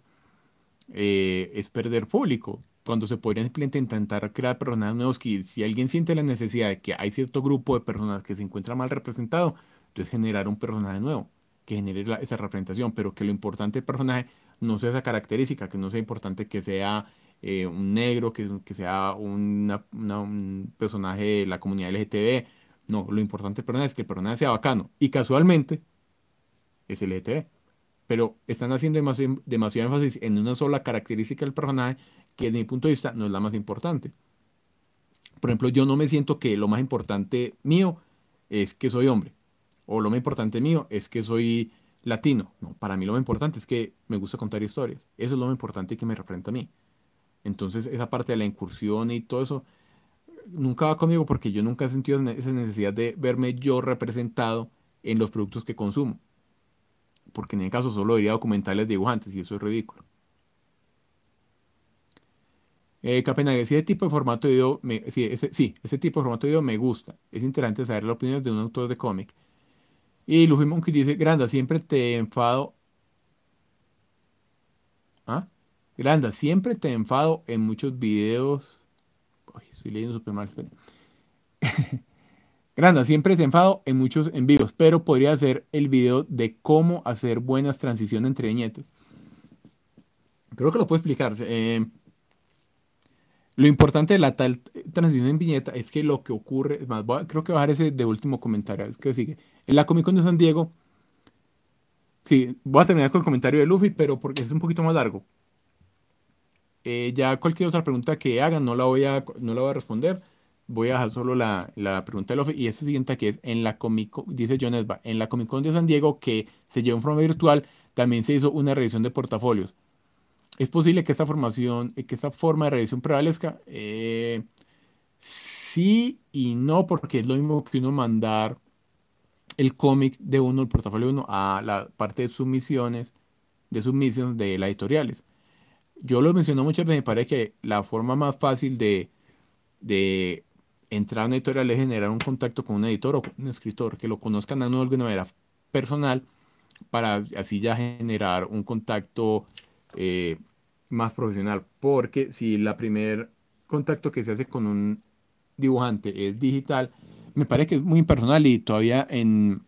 eh, es perder público. Cuando se podría simplemente intentar crear personajes nuevos que si alguien siente la necesidad de que hay cierto grupo de personas que se encuentra mal representado, entonces generar un personaje nuevo que genere esa representación, pero que lo importante del personaje no sea esa característica, que no sea importante que sea eh, un negro, que, sea un personaje de la comunidad LGTB, no, lo importante del personaje es que el personaje sea bacano. Y casualmente es el ETE. E. Pero están haciendo demasiado, énfasis en una sola característica del personaje que desde mi punto de vista no es la más importante. Por ejemplo, yo no me siento que lo más importante mío es que soy hombre. O lo más importante mío es que soy latino. No, para mí lo más importante es que me gusta contar historias. Eso es lo más importante que me representa a mí. Entonces, esa parte de la incursión y todo eso nunca va conmigo porque yo nunca he sentido esa necesidad de verme yo representado en los productos que consumo. Porque en el caso solo diría documentales de dibujantes y eso es ridículo. Eh, si ese tipo de formato de video, me, ese, sí, ese tipo de formato de me gusta. Es interesante saber las opiniones de un autor de cómic. Y Luffy Monkey dice, Granda, siempre te enfado. ¿Ah? Granda, siempre te enfado en muchos videos estoy leyendo súper mal, [LAUGHS] Granda, siempre se enfado en muchos en envíos, pero podría hacer el video de cómo hacer buenas transiciones entre viñetas. Creo que lo puedo explicar. Em, lo importante de la tal transición en viñeta es que lo que ocurre, más, creo que bajar ese de último comentario, es que sigue. En la Comic Con de San Diego, sí, voy a terminar con el comentario de Luffy, pero porque es un poquito más largo. Eh, ya cualquier otra pregunta que hagan no la voy a, no la voy a responder. Voy a dejar solo la, la pregunta de office. Y esa siguiente que es, en la Comic dice John en la Comic Con de San Diego que se llevó en forma virtual, también se hizo una revisión de portafolios. ¿Es posible que esta formación, que esta forma de revisión prevalezca? Eh, sí y no, porque es lo mismo que uno mandar el cómic de uno, el portafolio de uno, a la parte de sumisiones de submisiones de las editoriales yo lo menciono muchas veces, me parece que la forma más fácil de, entrar a una editorial es generar un contacto con un editor o un escritor, que lo conozcan a uno de alguna manera personal, para así ya generar un contacto eh, más profesional. Porque si el primer contacto que se hace con un dibujante es digital, me parece que es muy impersonal y todavía en,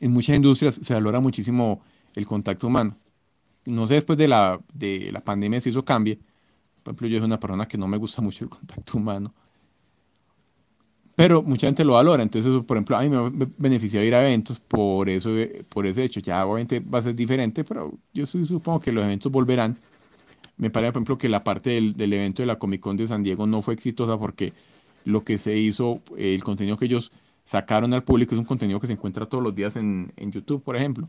en muchas industrias se valora muchísimo el contacto humano no sé después de la, de la pandemia si eso cambie. Por ejemplo, yo soy una persona que no me gusta mucho el contacto humano. Pero mucha gente lo valora. Entonces, por ejemplo, a mí me beneficia ir a eventos por, eso, por ese hecho. Ya obviamente va a ser diferente, pero yo supongo que los eventos volverán. Me parece, por ejemplo, que la parte del, evento de la Comic Con de San Diego no fue exitosa porque lo que se hizo, eh, el contenido que ellos sacaron al público es un contenido que se encuentra todos los días en, en YouTube, por ejemplo.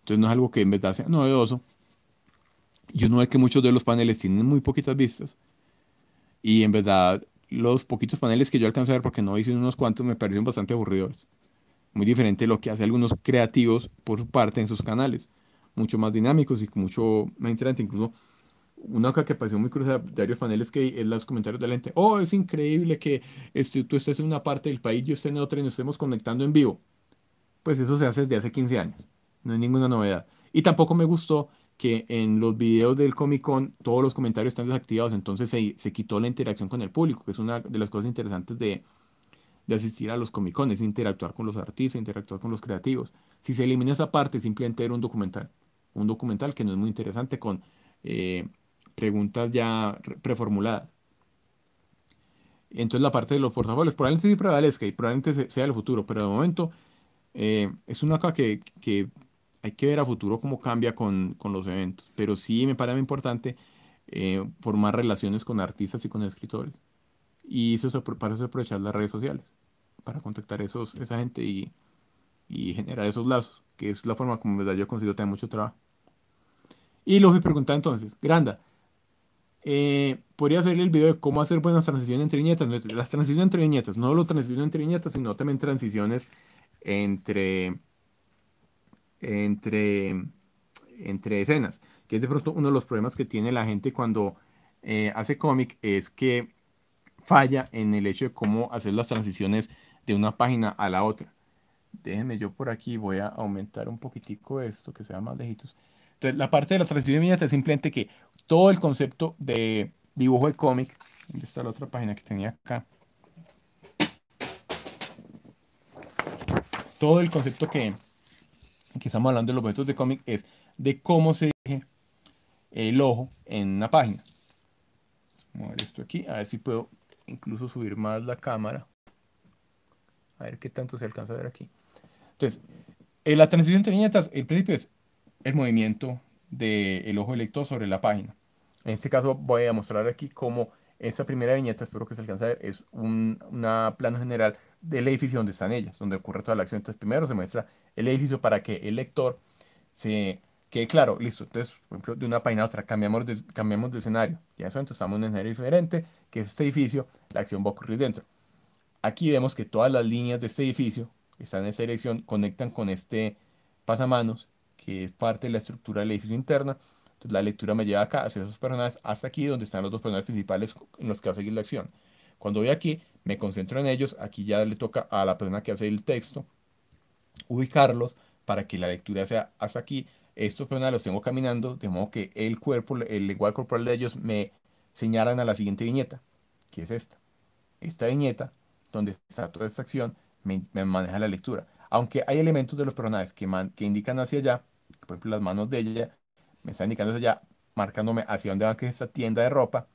Entonces no es algo que en verdad sea novedoso, yo no ve que muchos de los paneles tienen muy poquitas vistas. Y en verdad, los poquitos paneles que yo alcancé a ver, porque no hice unos cuantos, me parecieron bastante aburridos Muy diferente de lo que hacen algunos creativos por su parte en sus canales. Mucho más dinámicos y mucho más interesante. Incluso una cosa que pareció muy cruzada de varios paneles que es los comentarios de la gente. Oh, es increíble que este, tú estés en una parte del país, yo esté en otra y nos estemos conectando en vivo. Pues eso se hace desde hace 15 años. No es ninguna novedad. Y tampoco me gustó que en los videos del Comic Con todos los comentarios están desactivados, entonces se, quitó la interacción con el público, que es una de las cosas interesantes de, asistir a los Comic Con, es interactuar con los artistas, interactuar con los creativos. Si se elimina esa parte, simplemente era un documental, un documental que no es muy interesante con eh, preguntas ya preformuladas. Entonces la parte de los portafolios probablemente sí prevalezca y probablemente sea el futuro, pero de momento eh, es una cosa que, que hay que ver a futuro cómo cambia con, los eventos. Pero sí me parece importante eh, formar relaciones con artistas y con escritores. Y eso para eso aprovechar las redes sociales, para contactar esos, esa gente y, generar esos lazos, que es la forma como yo consigo tener mucho trabajo. Y voy me preguntaba entonces, Granda, eh, podría hacer el video de cómo hacer buenas transiciones entre viñetas. Las transiciones entre viñetas, no solo transiciones entre viñetas, sino también transiciones entre entre, escenas, que es de pronto uno de los problemas que tiene la gente cuando eh, hace cómic, es que falla en el hecho de cómo hacer las transiciones de una página a la otra. Déjenme yo por aquí, voy a aumentar un poquitico esto, que sea más lejitos. Entonces, la parte de la transición mía es simplemente que todo el concepto de dibujo de cómic, ¿dónde está la otra página que tenía acá? Todo el concepto que, que estamos hablando de los métodos de cómic es de cómo se dirige el ojo en una página. Vamos a ver esto aquí, a ver si puedo incluso subir más la cámara. A ver qué tanto se alcanza a ver aquí. Entonces, eh, la transición entre viñetas, el principio es el movimiento del ojo electo sobre la página. En este caso voy a mostrar aquí cómo esta primera viñeta, espero que se alcance a ver, es un una plana general del edificio donde están ellas, donde ocurre toda la acción. Entonces primero se muestra el edificio para que el lector se quede claro, listo, entonces, por ejemplo, de una página a otra cambiamos de, cambiamos de escenario, ya eso, entonces estamos en un escenario diferente, que es este edificio, la acción va a ocurrir dentro. Aquí vemos que todas las líneas de este edificio que están en esta dirección conectan con este pasamanos, que es parte de la estructura del edificio interna, entonces la lectura me lleva acá, hacia esos personajes, hasta aquí donde están los dos personajes principales en los que va a seguir la acción. Cuando voy aquí, me concentro en ellos, aquí ya le toca a la persona que hace el texto, ubicarlos para que la lectura sea hasta aquí. Estos personajes los tengo caminando, de modo que el cuerpo, el lenguaje corporal de ellos me señalan a la siguiente viñeta, que es esta. Esta viñeta, donde está toda esta acción, me, maneja la lectura. Aunque hay elementos de los personajes que, que indican hacia allá, por ejemplo, las manos de ella, me están indicando hacia allá, marcándome hacia dónde va que es esta tienda de ropa,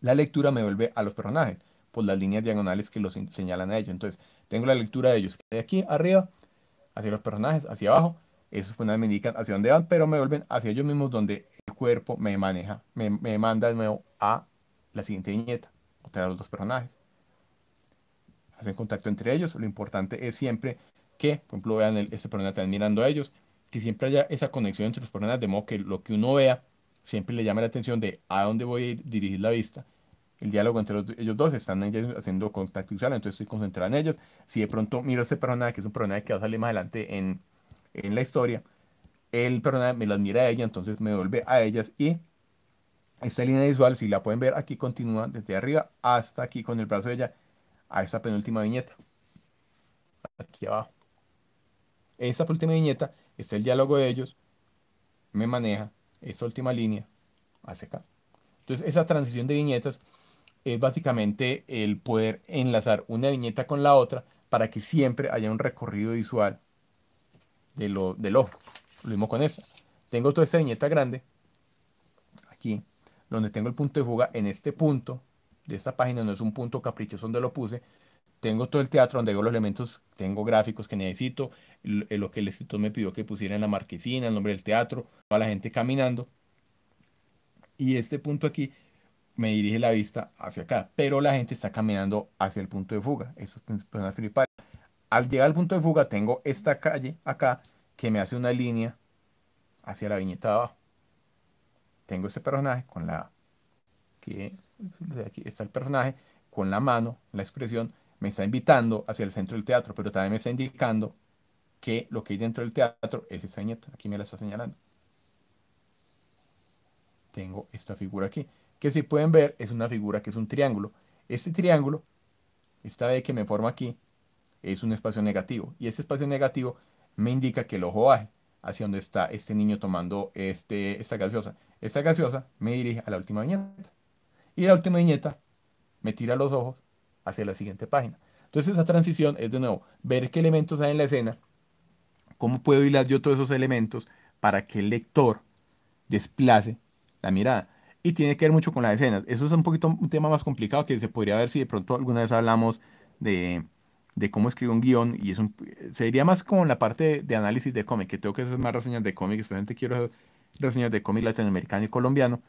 la lectura me vuelve a los personajes por las líneas diagonales que los señalan a ellos. Entonces, tengo la lectura de ellos. De aquí arriba, hacia los personajes, hacia abajo. Esos personajes me indican hacia dónde van, pero me vuelven hacia ellos mismos donde el cuerpo me maneja, me, manda de nuevo a la siguiente viñeta, o los dos personajes. Hacen contacto entre ellos. Lo importante es siempre que, por ejemplo, vean este personaje mirando a ellos, que siempre haya esa conexión entre los personajes, de modo que lo que uno vea siempre le llame la atención de a dónde voy a dirigir la vista el diálogo entre ellos dos, están haciendo contacto visual, entonces estoy concentrado en ellos. Si de pronto miro ese personaje, que es un personaje que va a salir más adelante en, en la historia, el personaje me lo mira a ella, entonces me vuelve a ellas y esta línea visual, si la pueden ver, aquí continúa desde arriba hasta aquí con el brazo de ella a esta penúltima viñeta. Aquí abajo. En esta penúltima viñeta está el diálogo de ellos, me maneja esta última línea hacia acá. Entonces esa transición de viñetas es básicamente el poder enlazar una viñeta con la otra para que siempre haya un recorrido visual de lo, del ojo. Lo mismo con esta. Tengo toda esta viñeta grande, aquí, donde tengo el punto de fuga en este punto de esta página, no es un punto caprichoso donde lo puse. Tengo todo el teatro donde veo los elementos, tengo gráficos que necesito, eh, lo que el escritor me pidió que pusiera en la marquesina, el nombre del teatro, a la gente caminando. Y este punto aquí me dirige la vista hacia acá, pero la gente está caminando hacia el punto de fuga. Al llegar al punto de fuga, tengo esta calle acá que me hace una línea hacia la viñeta de abajo. Tengo este personaje con la. que aquí está el personaje con la mano, la expresión, me está invitando hacia el centro del teatro, pero también me está indicando que lo que hay dentro del teatro es esa viñeta. Aquí me la está señalando. Tengo esta figura aquí que si pueden ver es una figura que es un triángulo. Este triángulo, esta vez que me forma aquí, es un espacio negativo. Y ese espacio negativo me indica que el ojo baje hacia donde está este niño tomando este, esta gaseosa. Esta gaseosa me dirige a la última viñeta. Y la última viñeta me tira los ojos hacia la siguiente página. Entonces esa transición es de nuevo ver qué elementos hay en la escena, cómo puedo hilar yo todos esos elementos para que el lector desplace la mirada y tiene que ver mucho con las escenas. Eso es un poquito un tema más complicado que se podría ver si de pronto alguna vez hablamos de, de cómo escribir un guión y eso sería más como la parte de, análisis de cómic, que tengo que hacer más reseñas de cómic, especialmente quiero hacer reseñas de cómic latinoamericano y colombiano,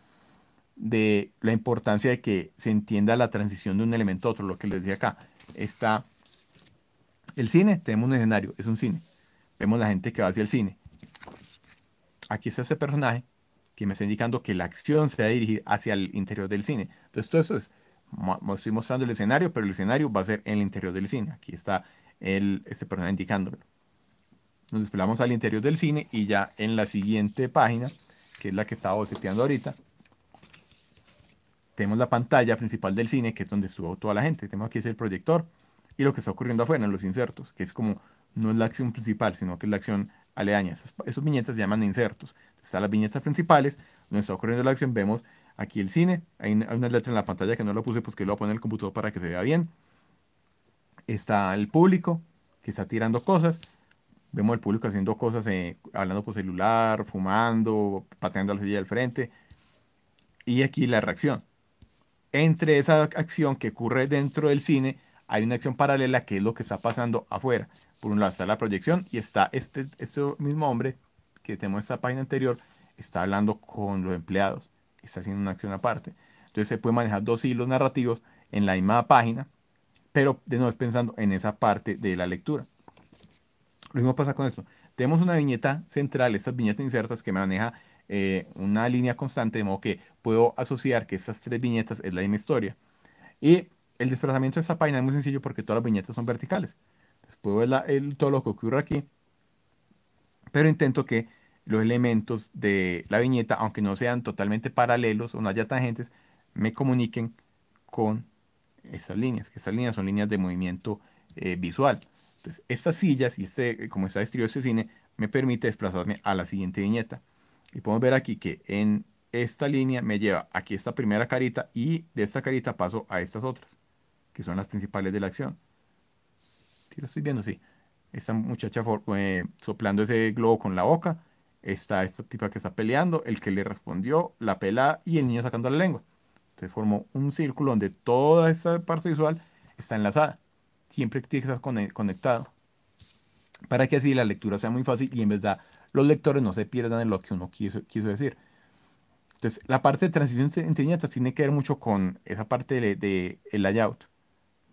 de la importancia de que se entienda la transición de un elemento a otro, lo que les decía acá. Está el cine, tenemos un escenario, es un cine. Vemos la gente que va hacia el cine. Aquí está ese personaje que me está indicando que la acción se va a dirigir hacia el interior del cine. Entonces, todo eso es, estoy mostrando el escenario, pero el escenario va a ser en el interior del cine. Aquí está este personaje indicándome. Nos desplazamos al interior del cine y ya en la siguiente página, que es la que estaba boceteando ahorita, tenemos la pantalla principal del cine, que es donde estuvo toda la gente. Tenemos aquí es el proyector y lo que está ocurriendo afuera, en los insertos, que es como no es la acción principal, sino que es la acción aledaña. Esos, esas viñetas se llaman insertos están las viñetas principales, donde está ocurriendo la acción, vemos aquí el cine, hay una, letra en la pantalla que no lo puse porque pues, lo voy a poner en el computador para que se vea bien. Está el público que está tirando cosas, vemos el público haciendo cosas, eh, hablando por celular, fumando, pateando la silla del frente, y aquí la reacción. Entre esa acción que ocurre dentro del cine, hay una acción paralela que es lo que está pasando afuera. Por un lado está la proyección y está este, este mismo hombre tenemos esta página anterior está hablando con los empleados, está haciendo una acción aparte. Entonces se puede manejar dos hilos narrativos en la misma página, pero de nuevo pensando en esa parte de la lectura. Lo mismo pasa con esto. Tenemos una viñeta central, estas viñetas insertas que me maneja eh, una línea constante, de modo que puedo asociar que estas tres viñetas es la misma historia. Y el desplazamiento de esta página es muy sencillo porque todas las viñetas son verticales. Entonces puedo ver todo lo que ocurre aquí, pero intento que los elementos de la viñeta, aunque no sean totalmente paralelos o no haya tangentes, me comuniquen con estas líneas, que estas líneas son líneas de movimiento eh, visual. Entonces, estas sillas y este, como está distribuido este cine, me permite desplazarme a la siguiente viñeta. Y podemos ver aquí que en esta línea me lleva aquí esta primera carita y de esta carita paso a estas otras, que son las principales de la acción. Si ¿Sí lo estoy viendo, sí. Esta muchacha eh, soplando ese globo con la boca está esta tipa que está peleando, el que le respondió, la pelada y el niño sacando la lengua. Entonces formó un círculo donde toda esta parte visual está enlazada. Siempre que estar conectado. Para que así la lectura sea muy fácil y en verdad los lectores no se pierdan en lo que uno quiso, quiso decir. Entonces, la parte de transición entre tiene que ver mucho con esa parte del de, el layout,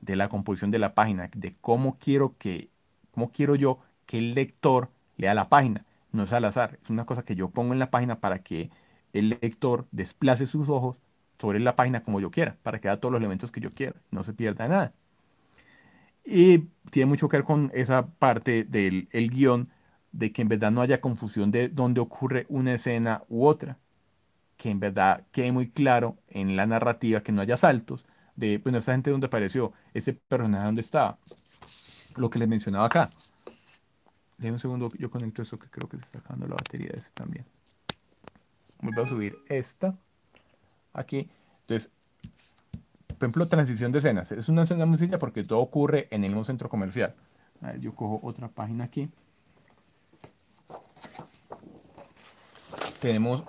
de la composición de la página, de cómo quiero que, cómo quiero yo que el lector lea la página no es al azar, es una cosa que yo pongo en la página para que el lector desplace sus ojos sobre la página como yo quiera, para que haga todos los elementos que yo quiera, no se pierda nada. Y tiene mucho que ver con esa parte del el guión, de que en verdad no haya confusión de dónde ocurre una escena u otra, que en verdad quede muy claro en la narrativa, que no haya saltos de, bueno, esa gente dónde apareció, ese personaje dónde estaba, lo que les mencionaba acá, de un segundo, yo conecto eso que creo que se está acabando la batería de ese también. Vuelvo a subir esta. Aquí. Entonces, por ejemplo, transición de escenas. Es una escena muy sencilla porque todo ocurre en el mismo centro comercial. A ver, yo cojo otra página aquí. Tenemos,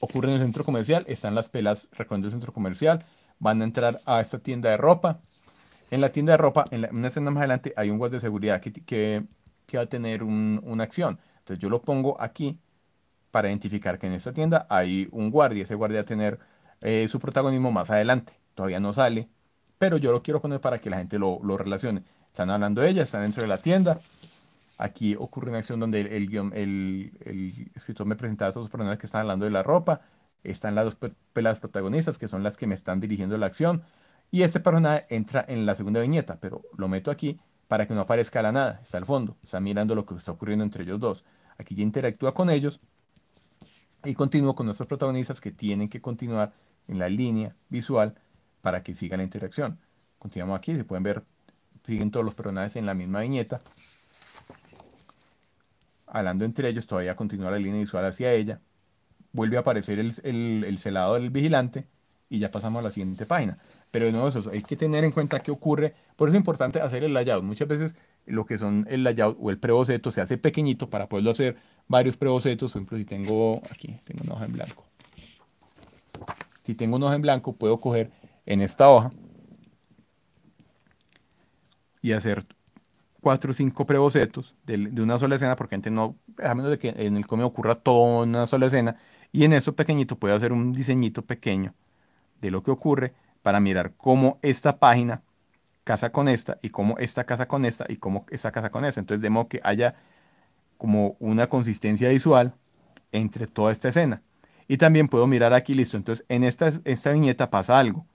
ocurre en el centro comercial, están las pelas recorriendo el centro comercial, van a entrar a esta tienda de ropa. En la tienda de ropa, en, una escena más adelante, hay un guardia de seguridad que que va a tener una acción. Entonces yo lo pongo aquí para identificar que en esta tienda hay un guardia. Ese guardia va a tener eh, su protagonismo más adelante. Todavía no sale, pero yo lo quiero poner para que la gente lo, lo relacione. Están hablando de ella, están dentro de la tienda. Aquí ocurre una acción donde el, el, el, escritor me presentaba a esos personajes que están hablando de la ropa. Están las dos peladas protagonistas, que son las que me están dirigiendo la acción. Y este personaje entra en la segunda viñeta, pero lo meto aquí para que no aparezca la nada, está al fondo, está mirando lo que está ocurriendo entre ellos dos. Aquí ya interactúa con ellos y continúa con nuestros protagonistas que tienen que continuar en la línea visual para que siga la interacción. Continuamos aquí, se pueden ver, siguen todos los personajes en la misma viñeta. Hablando entre ellos, todavía continúa la línea visual hacia ella. Vuelve a aparecer el, el celado del vigilante y ya pasamos a la siguiente página. Pero no, eso, hay que tener en cuenta qué ocurre. Por eso es importante hacer el layout. Muchas veces lo que son el layout o el preboceto se hace pequeñito para poderlo hacer varios prebocetos. Por ejemplo, si tengo aquí, tengo una hoja en blanco. Si tengo una hoja en blanco, puedo coger en esta hoja y hacer cuatro o cinco prebocetos de, de, una sola escena, porque antes no, a menos de que en el cómic ocurra toda una sola escena, y en eso pequeñito puedo hacer un diseñito pequeño de lo que ocurre para mirar cómo esta página casa con esta y cómo esta casa con esta y cómo esta casa con esta. Entonces, de modo que haya como una consistencia visual entre toda esta escena. Y también puedo mirar aquí, listo. Entonces, en esta, esta viñeta pasa algo.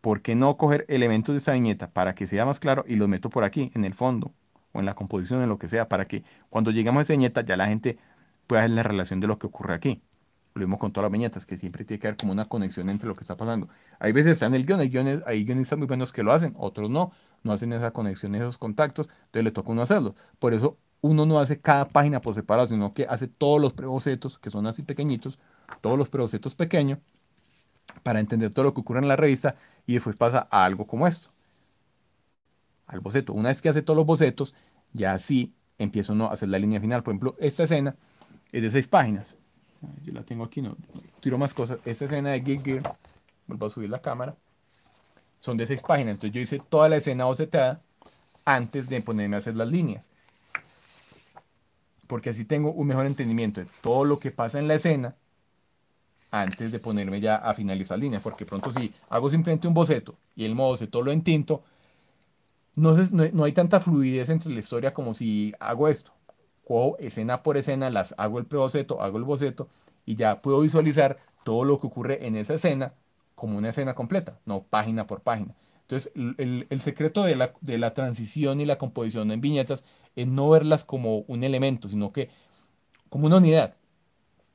¿Por qué no coger elementos de esta viñeta para que sea más claro y los meto por aquí, en el fondo, o en la composición, en lo que sea, para que cuando lleguemos a esa viñeta ya la gente pueda ver la relación de lo que ocurre aquí? lo vimos con todas las viñetas, que siempre tiene que haber como una conexión entre lo que está pasando. Hay veces está en el guion, hay, guiones, guionistas muy buenos que lo hacen, otros no, no hacen esa conexión, esos contactos, entonces le toca uno hacerlo. Por eso uno no hace cada página por separado, sino que hace todos los prebocetos, que son así pequeñitos, todos los prebocetos pequeños, para entender todo lo que ocurre en la revista y después pasa a algo como esto, al boceto. Una vez que hace todos los bocetos, ya sí empieza uno a hacer la línea final. Por ejemplo, esta escena es de seis páginas. Yo la tengo aquí, no tiro más cosas. Esta escena de Geek Gear, vuelvo a subir la cámara, son de seis páginas. Entonces yo hice toda la escena bocetada antes de ponerme a hacer las líneas. Porque así tengo un mejor entendimiento de todo lo que pasa en la escena antes de ponerme ya a finalizar líneas. Porque pronto si hago simplemente un boceto y el modo todo lo entinto, no, no, hay tanta fluidez entre la historia como si hago esto cojo escena por escena, las hago el preboceto, hago el boceto y ya puedo visualizar todo lo que ocurre en esa escena como una escena completa, no página por página. Entonces, el, secreto de la, transición y la composición en viñetas es no verlas como un elemento, sino que como una unidad,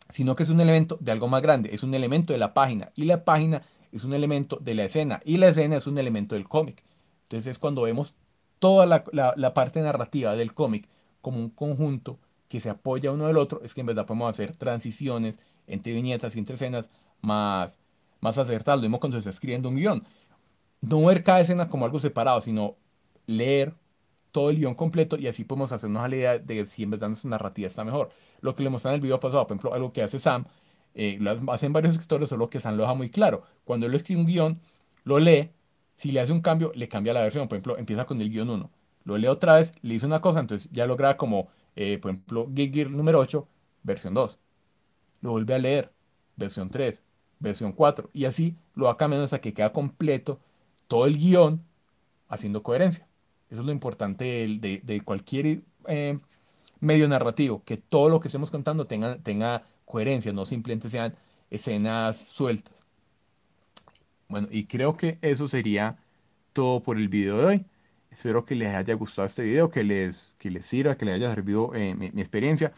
sino que es un elemento de algo más grande, es un elemento de la página y la página es un elemento de la escena y la escena es un elemento del cómic. Entonces es cuando vemos toda la parte narrativa del cómic como un conjunto que se apoya uno del otro, es que en verdad podemos hacer transiciones entre viñetas y entre escenas más, más acertadas. Lo mismo cuando se está escribiendo un guión. No ver cada escena como algo separado, sino leer todo el guión completo y así podemos hacernos la idea de si en verdad nuestra narrativa está mejor. Lo que le mostré en el video pasado, por ejemplo, algo que hace Sam, eh, lo hacen varios escritores, solo que Sam lo deja muy claro. Cuando él escribe un guión, lo lee, si le hace un cambio, le cambia la versión. Por ejemplo, empieza con el guión 1 lo leo otra vez, le hice una cosa, entonces ya lo graba como, eh, por ejemplo, Gear número 8, versión 2. Lo vuelve a leer, versión 3, versión 4, y así lo va cambiando hasta que queda completo todo el guión haciendo coherencia. Eso es lo importante de, cualquier eh, medio narrativo, que todo lo que estemos contando tenga coherencia, no simplemente sean escenas sueltas. Bueno, y creo que eso sería todo por el video de hoy. Espero que les haya gustado este video, que les, les sirva, que les haya servido eh, mi, experiencia.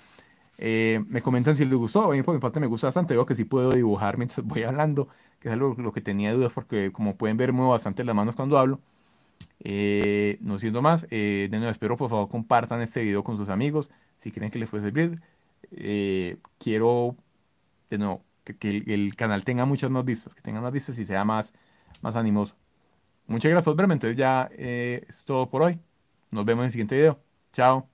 Eh, me comentan si les gustó. A mí por mi parte me gusta bastante. Veo que sí puedo dibujar mientras [LAUGHS] voy hablando, que es algo lo que tenía dudas porque como pueden ver muevo bastante las manos cuando hablo. Eh, no siendo más, de nuevo espero por favor compartan este video con sus amigos si creen que les puede servir. quiero, de nuevo, que, el, canal tenga muchas más vistas, que tenga más vistas y sea más, más animoso. Muchas gracias por Entonces ya eh, es todo por hoy. Nos vemos en el siguiente video. Chao.